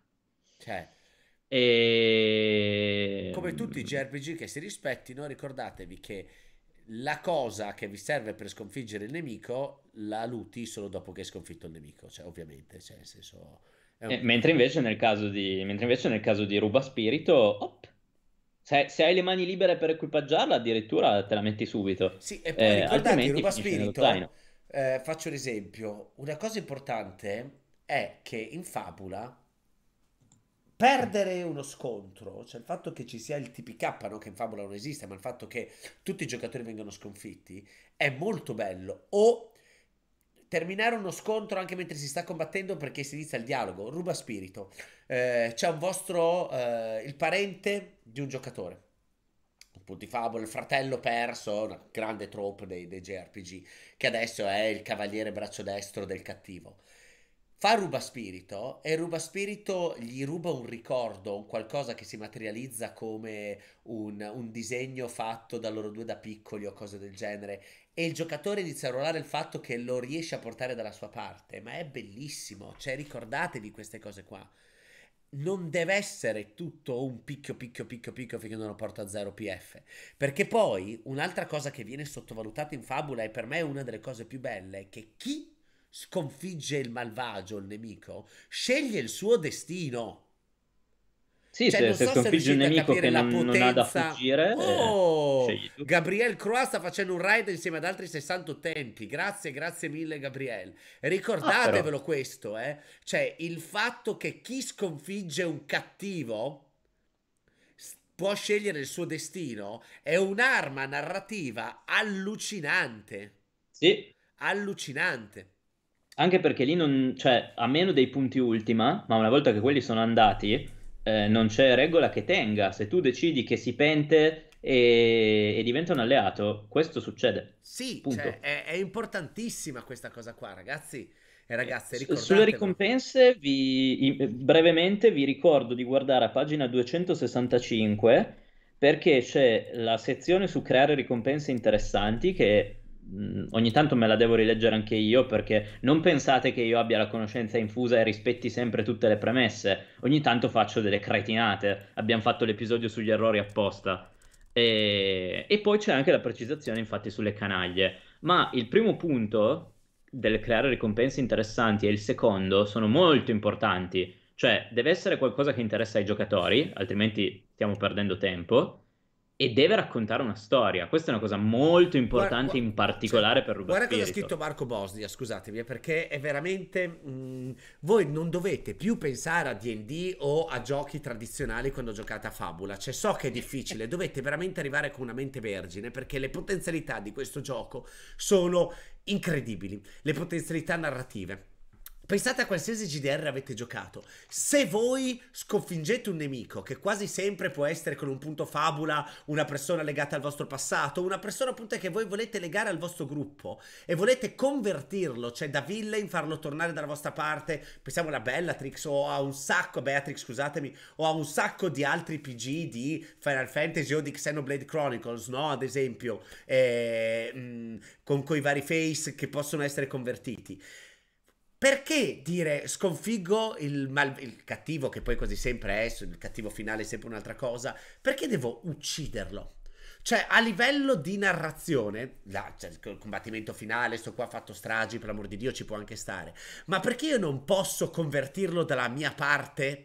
Cioè, E... Ehm, come tutti i JRPG che si rispettino, ricordatevi che la cosa che vi serve per sconfiggere il nemico la luti solo dopo che hai sconfitto il nemico, cioè ovviamente, cioè, nel senso... Un... Eh, mentre, invece nel caso di, mentre invece nel caso di Ruba Spirito, op, se, se, hai le mani libere per equipaggiarla, addirittura te la metti subito. Sì, e poi eh, ricordati, ruba spirito. Eh, faccio l'esempio. Una cosa importante è che in fabula perdere uno scontro, cioè il fatto che ci sia il TPK, no? che in fabula non esiste, ma il fatto che tutti i giocatori vengano sconfitti, è molto bello. O Terminare uno scontro anche mentre si sta combattendo perché si inizia il dialogo. Ruba spirito. Eh, c'è un vostro. Eh, il parente di un giocatore. punto di favola, il fratello perso, una grande trope dei, dei JRPG, che adesso è il cavaliere braccio destro del cattivo. Fa ruba spirito e ruba spirito gli ruba un ricordo, un qualcosa che si materializza come un, un disegno fatto da loro due da piccoli o cose del genere e il giocatore inizia a ruolare il fatto che lo riesce a portare dalla sua parte, ma è bellissimo, cioè ricordatevi queste cose qua. Non deve essere tutto un picchio, picchio, picchio, picchio finché non lo porto a 0 PF. Perché poi un'altra cosa che viene sottovalutata in fabula e per me è una delle cose più belle è che chi sconfigge il malvagio, il nemico, sceglie il suo destino. Sì, cioè, se, se so sconfiggi un nemico che non, potenza... non, ha da fuggire, eh, oh, eh, Gabriel Croix sta facendo un ride insieme ad altri 60 tempi. Grazie, grazie mille, Gabriel. Ricordatevelo ah, questo, eh. Cioè, il fatto che chi sconfigge un cattivo può scegliere il suo destino è un'arma narrativa allucinante. Sì. Allucinante. Anche perché lì non, cioè, a meno dei punti ultima, ma una volta che quelli sono andati eh, non c'è regola che tenga. Se tu decidi che si pente e, e diventa un alleato, questo succede. Sì, cioè, è, è, importantissima questa cosa qua, ragazzi. E ragazze, eh, Sulle ricompense, vi, brevemente vi ricordo di guardare a pagina 265 perché c'è la sezione su creare ricompense interessanti che Mm, ogni tanto me la devo rileggere anche io perché non pensate che io abbia la conoscenza infusa e rispetti sempre tutte le premesse. Ogni tanto faccio delle cretinate. Abbiamo fatto l'episodio sugli errori apposta. E, e poi c'è anche la precisazione, infatti, sulle canaglie. Ma il primo punto del creare ricompense interessanti e il secondo sono molto importanti. Cioè, deve essere qualcosa che interessa ai giocatori, altrimenti stiamo perdendo tempo e deve raccontare una storia. Questa è una cosa molto importante, guarda, in cioè, particolare cioè, per Ruben Guarda Spirito. cosa ha scritto Marco Bosnia, scusatevi, eh, perché è veramente. Mh, mm, voi non dovete più pensare a DD o a giochi tradizionali quando giocate a fabula. Cioè, so che è difficile, dovete veramente arrivare con una mente vergine, perché le potenzialità di questo gioco sono incredibili. Le potenzialità narrative. Pensate a qualsiasi GDR avete giocato. Se voi sconfiggete un nemico, che quasi sempre può essere con un punto fabula, una persona legata al vostro passato, una persona appunto che voi volete legare al vostro gruppo e volete convertirlo, cioè da villain farlo tornare dalla vostra parte, pensiamo alla Bellatrix o a un sacco, Beatrix scusatemi, o a un sacco di altri PG di Final Fantasy o di Xenoblade Chronicles, no? Ad esempio, eh, mm, con quei vari face che possono essere convertiti perché dire sconfiggo il, mal- il, cattivo, che poi quasi sempre è, il cattivo finale è sempre un'altra cosa, perché devo ucciderlo? Cioè, a livello di narrazione, là, cioè, il combattimento finale, sto qua fatto stragi, per l'amor di Dio, ci può anche stare. Ma perché io non posso convertirlo dalla mia parte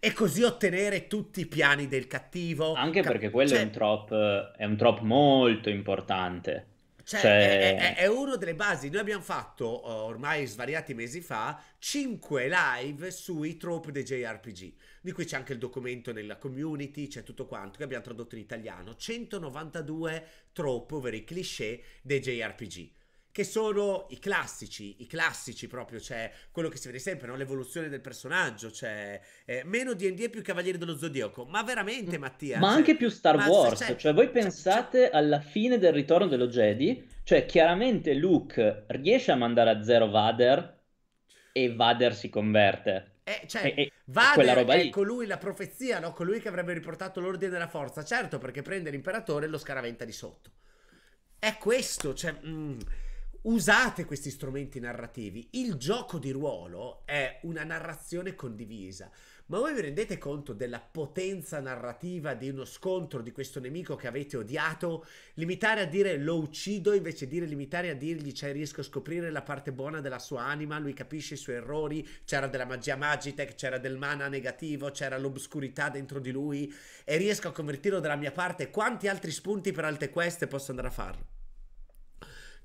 e così ottenere tutti i piani del cattivo? Anche perché quello cioè... è, un trop, eh, è un trop molto importante cioè, cioè... È, è, è, una delle basi. Noi abbiamo fatto eh, ormai svariati mesi fa 5 live sui trope dei JRPG, di cui c'è anche il documento nella community, c'è tutto quanto che abbiamo tradotto in italiano. 192 trope, ovvero i cliché dei JRPG che sono i classici, i classici proprio, cioè quello che si vede sempre, no? l'evoluzione del personaggio, cioè eh, meno D&D e più Cavalieri dello Zodiaco, ma veramente Mattia? Ma cioè, anche più Star ma, Wars, cioè, cioè voi pensate alla fine del ritorno dello Jedi, cioè chiaramente Luke riesce a mandare a zero Vader e Vader si converte. Eh, cioè, e, Vader è lì. colui, la profezia, no? colui che avrebbe riportato l'ordine della forza, certo perché prende l'imperatore e lo scaraventa di sotto. È questo, cioè... Mh mm, usate questi strumenti narrativi. Il gioco di ruolo è una narrazione condivisa. Ma voi vi rendete conto della potenza narrativa di uno scontro di questo nemico che avete odiato? Limitare a dire lo uccido invece di limitare a dirgli cioè riesco a scoprire la parte buona della sua anima, lui capisce i suoi errori, c'era della magia Magitech, c'era del mana negativo, c'era l'obscurità dentro di lui e riesco a convertirlo dalla mia parte. Quanti altri spunti per alte queste posso andare a farlo?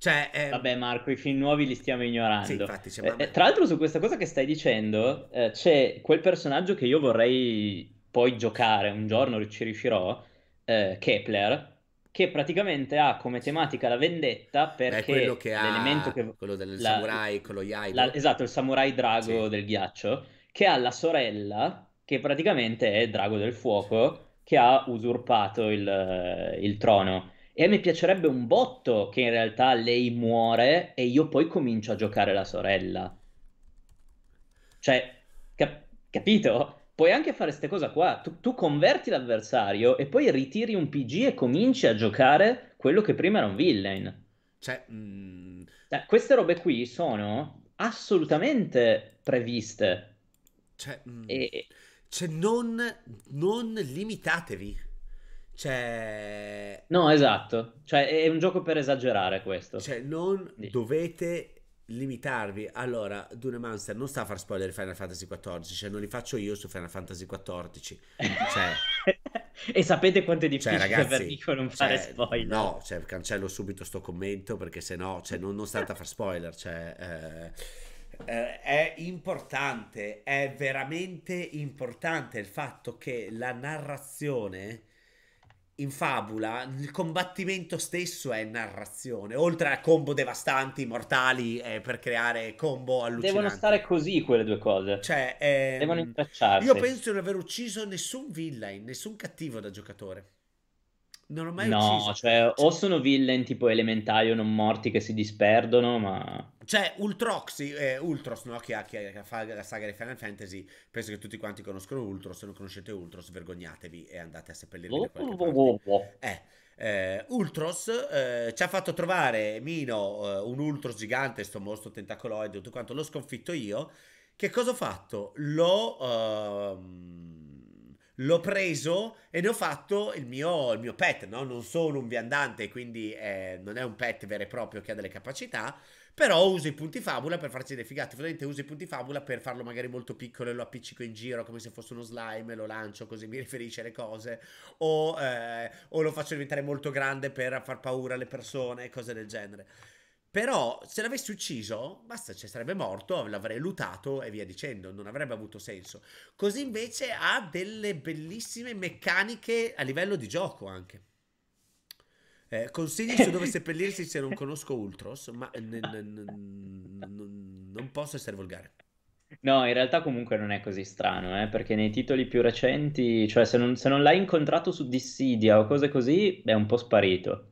Cioè, eh... Vabbè, Marco, i film nuovi li stiamo ignorando. Sì, infatti, cioè, eh, eh, tra l'altro, su questa cosa che stai dicendo, eh, c'è quel personaggio che io vorrei poi giocare un giorno, ci riuscirò, eh, Kepler, che praticamente ha come tematica la vendetta perché Beh, che l'elemento ha, che... quello del la, samurai, quello Yaido. La, esatto, il samurai drago sì. del ghiaccio, che ha la sorella, che praticamente è il drago del fuoco, che ha usurpato il, il trono. E mi piacerebbe un botto che in realtà lei muore e io poi comincio a giocare la sorella. Cioè, cap- capito? Puoi anche fare queste cose qua. Tu, tu converti l'avversario e poi ritiri un PG e cominci a giocare quello che prima era un villain. Cioè, mh... Mm, cioè queste robe qui sono assolutamente previste. Cioè, mh... Mm, e... cioè non, non limitatevi. Cioè... No, esatto. Cioè, è un gioco per esagerare questo. Cioè, non sì. dovete limitarvi. Allora, Dune Monster non sta a far spoiler Final Fantasy XIV, cioè non li faccio io su Final Fantasy XIV. Cioè... e sapete quanto è cioè, difficile cioè, ragazzi, per Nico non cioè, fare spoiler. No, cioè, cancello subito sto commento perché se no, cioè, non, non state a far spoiler, cioè... Eh... Eh, è importante, è veramente importante il fatto che la narrazione in fabula il combattimento stesso è narrazione, oltre a combo devastanti, mortali, eh, per creare combo allucinanti. Devono stare così quelle due cose. Cioè, ehm, devono intrecciarsi. Io penso di non aver ucciso nessun villain, nessun cattivo da giocatore. Non ho mai no, ucciso. No, cioè, cioè, o sono villain tipo elementari o non morti che si disperdono, ma c'è cioè, Ultrox, eh, Ultros, no? che, che, fa la saga di Final Fantasy. Penso che tutti quanti conoscono Ultros. Se non conoscete Ultros, vergognatevi e andate a seppellirvi eh. Eh, Ultros eh, ci ha fatto trovare Mino, eh, un Ultros gigante, sto mostro tentacoloide, tutto quanto, l'ho sconfitto io. Che cosa ho fatto? L'ho... Uh, l'ho preso e ne ho fatto il mio, il mio pet, no? Non sono un viandante, quindi eh, non è un pet vero e proprio che ha delle capacità, però uso i punti fabula per farci dei figati. Ovviamente uso i punti fabula per farlo magari molto piccolo e lo appiccico in giro come se fosse uno slime, e lo lancio così mi riferisce le cose. O, eh, o lo faccio diventare molto grande per far paura alle persone e cose del genere. Però se l'avessi ucciso, basta, cioè sarebbe morto, l'avrei lutato e via dicendo, non avrebbe avuto senso. Così invece ha delle bellissime meccaniche a livello di gioco anche. Eh, consigli su dove seppellirsi se non conosco Ultros, ma n- n- n- non posso essere volgare. No, in realtà comunque non è così strano, eh, perché nei titoli più recenti, cioè se non, se non l'hai incontrato su Dissidia o cose così, è un po' sparito.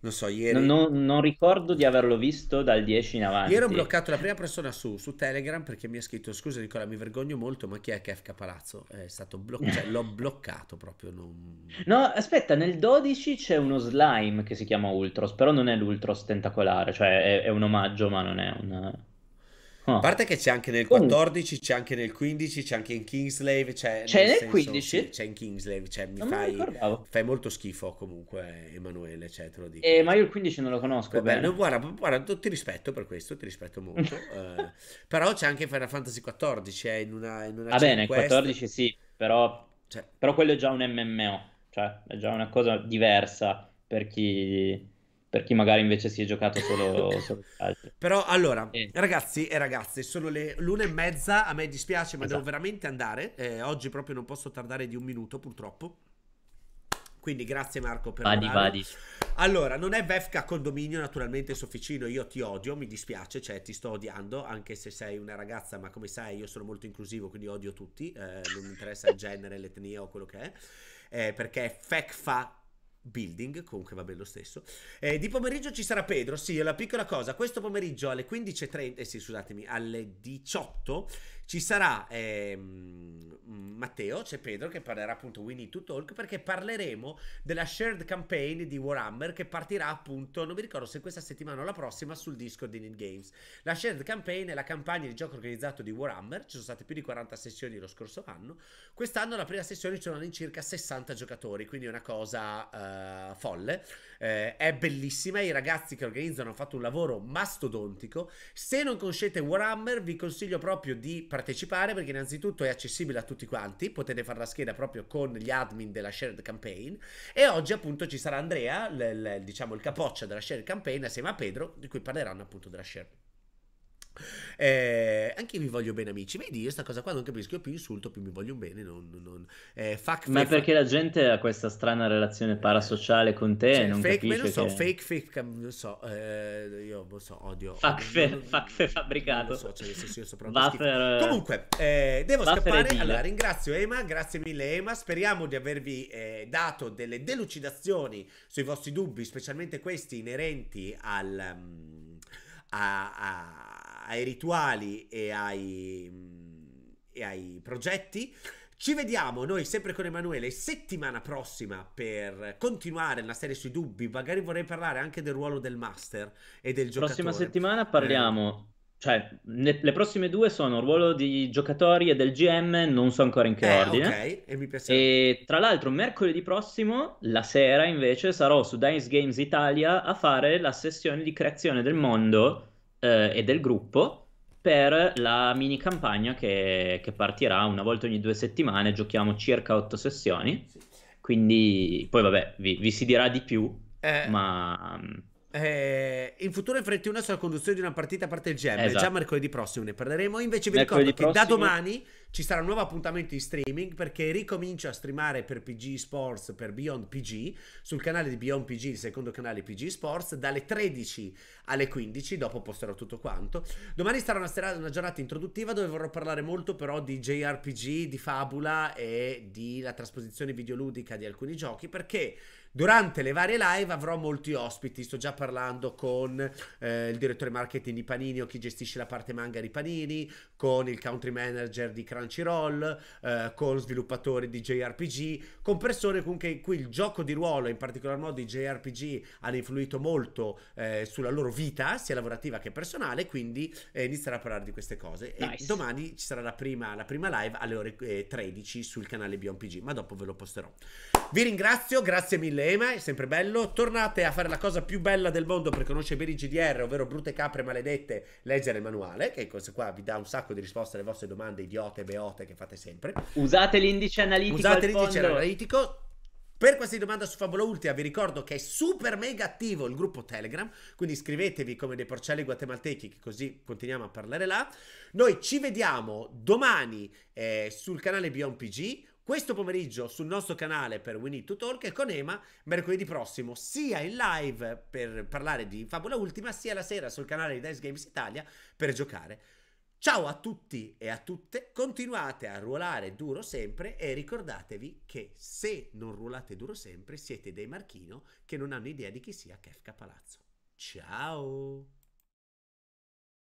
Non so, ieri. Non, non, ricordo di averlo visto dal 10 in avanti. Ieri ho bloccato la prima persona su, su Telegram perché mi ha scritto: Scusa, Nicola, mi vergogno molto, ma chi è Kefka Palazzo? È stato bloccato. Cioè, l'ho bloccato proprio. Non... No, aspetta, nel 12 c'è uno slime che si chiama Ultros, però non è l'Ultros tentacolare, cioè è, è un omaggio, ma non è un. Ah. A parte che c'è anche nel 14, c'è anche nel 15, c'è anche in Kingslave. C'è, c'è nel, senso, 15? Sì, c'è in Kingslave. Cioè, mi fai, mi fai molto schifo comunque, Emanuele. Cioè, te lo dico. Eh, ma io il 15 non lo conosco. Vabbè, bene, guarda, guarda, ti rispetto per questo, ti rispetto molto. eh, però c'è anche Final Fantasy 14. È eh, in una. In una Va bene, il 14 sì, però, cioè. però quello è già un MMO. Cioè, è già una cosa diversa per chi per chi magari invece si è giocato solo, solo calcio. Però allora, eh. ragazzi e ragazze, sono le l'una e mezza, a me dispiace ma esatto. devo veramente andare, eh, oggi proprio non posso tardare di un minuto purtroppo. Quindi grazie Marco per vadi, vadi. Allora, non è Vefka condominio, naturalmente Soficino, io ti odio, mi dispiace, cioè ti sto odiando, anche se sei una ragazza, ma come sai io sono molto inclusivo, quindi odio tutti, eh, non mi interessa il genere, l'etnia o quello che è. Eh, perché FECFA building, comunque va bene lo stesso. Eh, di pomeriggio ci sarà Pedro, sì, è la piccola cosa, questo pomeriggio alle 15.30, eh sì, scusatemi, alle 18 ci sarà ehm, mm, Matteo, c'è Pedro che parlerà appunto We Need to Talk perché parleremo della shared campaign di Warhammer che partirà appunto, non mi ricordo se questa settimana o la prossima, sul disco di Need Games. La shared campaign è la campagna di gioco organizzato di Warhammer, ci sono state più di 40 sessioni lo scorso anno, quest'anno la prima sessione ci sono all'incirca 60 giocatori, quindi è una cosa eh, folle eh, è bellissima. I ragazzi che organizzano hanno fatto un lavoro mastodontico. Se non conoscete Warhammer, vi consiglio proprio di partecipare perché, innanzitutto, è accessibile a tutti quanti. Potete fare la scheda proprio con gli admin della shared campaign. E oggi, appunto, ci sarà Andrea, l- l- diciamo il capoccia della shared campaign, assieme a Pedro, di cui parleranno appunto della shared eh, anche io vi voglio bene, amici. Vedi, io sta cosa qua non capisco. Io più insulto, più mi voglio bene. Non, non, eh, fuck, Ma fake, perché fuck. la gente ha questa strana relazione parasociale con te? Cioè, non fake, capisce. Non so, che... fake, fake, non so. Eh, io non so, odio. Fuck, fe, fabbricato. Non so, cioè, senso, io sopra Buffer... Eh, Comunque, eh, devo Buffer scappare. Allora, ringrazio Ema. Grazie mille, Ema. Speriamo di avervi eh, dato delle delucidazioni sui vostri dubbi, specialmente questi inerenti al. Um, a, a ai rituali e ai, e ai progetti. Ci vediamo noi sempre con Emanuele settimana prossima per continuare la serie sui dubbi. Magari vorrei parlare anche del ruolo del master e del giocatore. Prossima settimana parliamo. Eh. Cioè, ne, le prossime due sono ruolo di giocatori e del GM, non so ancora in che eh, ordine. Okay. E, piace... e tra l'altro, mercoledì prossimo, la sera invece, sarò su Dice Games Italia a fare la sessione di creazione del mondo eh, e del gruppo per la mini campagna che, che, partirà una volta ogni due settimane, giochiamo circa otto sessioni, sì. quindi poi vabbè vi, vi si dirà di più, eh. ma eh, in futuro una sulla conduzione di una partita a parte il GM. Esatto. Già mercoledì prossimo ne parleremo. Invece vi mercoledì ricordo prossimo... che da domani ci sarà un nuovo appuntamento in streaming perché ricomincio a streamare per PG Sports, per Beyond PG, sul canale di Beyond PG, il secondo canale PG Sports, dalle 13 alle 15. Dopo posterò tutto quanto. Domani sarà una, serata, una giornata introduttiva dove vorrò parlare molto però di JRPG, di fabula e di la trasposizione videoludica di alcuni giochi perché Durante le varie live avrò molti ospiti, sto già parlando con eh, il direttore marketing di Panini o chi gestisce la parte manga di Panini, con il country manager di Crunchyroll, eh, con sviluppatori di JRPG, con persone con cui il gioco di ruolo, in particolar modo i JRPG, hanno influito molto eh, sulla loro vita, sia lavorativa che personale, quindi eh, inizierò a parlare di queste cose. Nice. E domani ci sarà la prima, la prima live alle ore 13 eh, sul canale BionPG, ma dopo ve lo posterò. Vi ringrazio, grazie mille problema, è sempre bello. Tornate a fare la cosa più bella del mondo per conoscere bene i GDR, ovvero brutte capre maledette, leggere il manuale, che questo qua vi dà un sacco di risposte alle vostre domande idiote beote che fate sempre. Usate l'indice analitico. Usate l'indice analitico. Per qualsiasi domanda su Fabola Ultima vi ricordo che è super mega attivo il gruppo Telegram, quindi iscrivetevi come dei porcelli guatemaltechi che così continuiamo a parlare là. Noi ci vediamo domani eh, sul canale Beyond PG questo pomeriggio sul nostro canale per We Need to Talk e con Ema mercoledì prossimo sia in live per parlare di Fabula Ultima sia la sera sul canale di Dice Games Italia per giocare. Ciao a tutti e a tutte, continuate a ruolare duro sempre e ricordatevi che se non ruolate duro sempre siete dei marchino che non hanno idea di chi sia Kefka Palazzo. Ciao!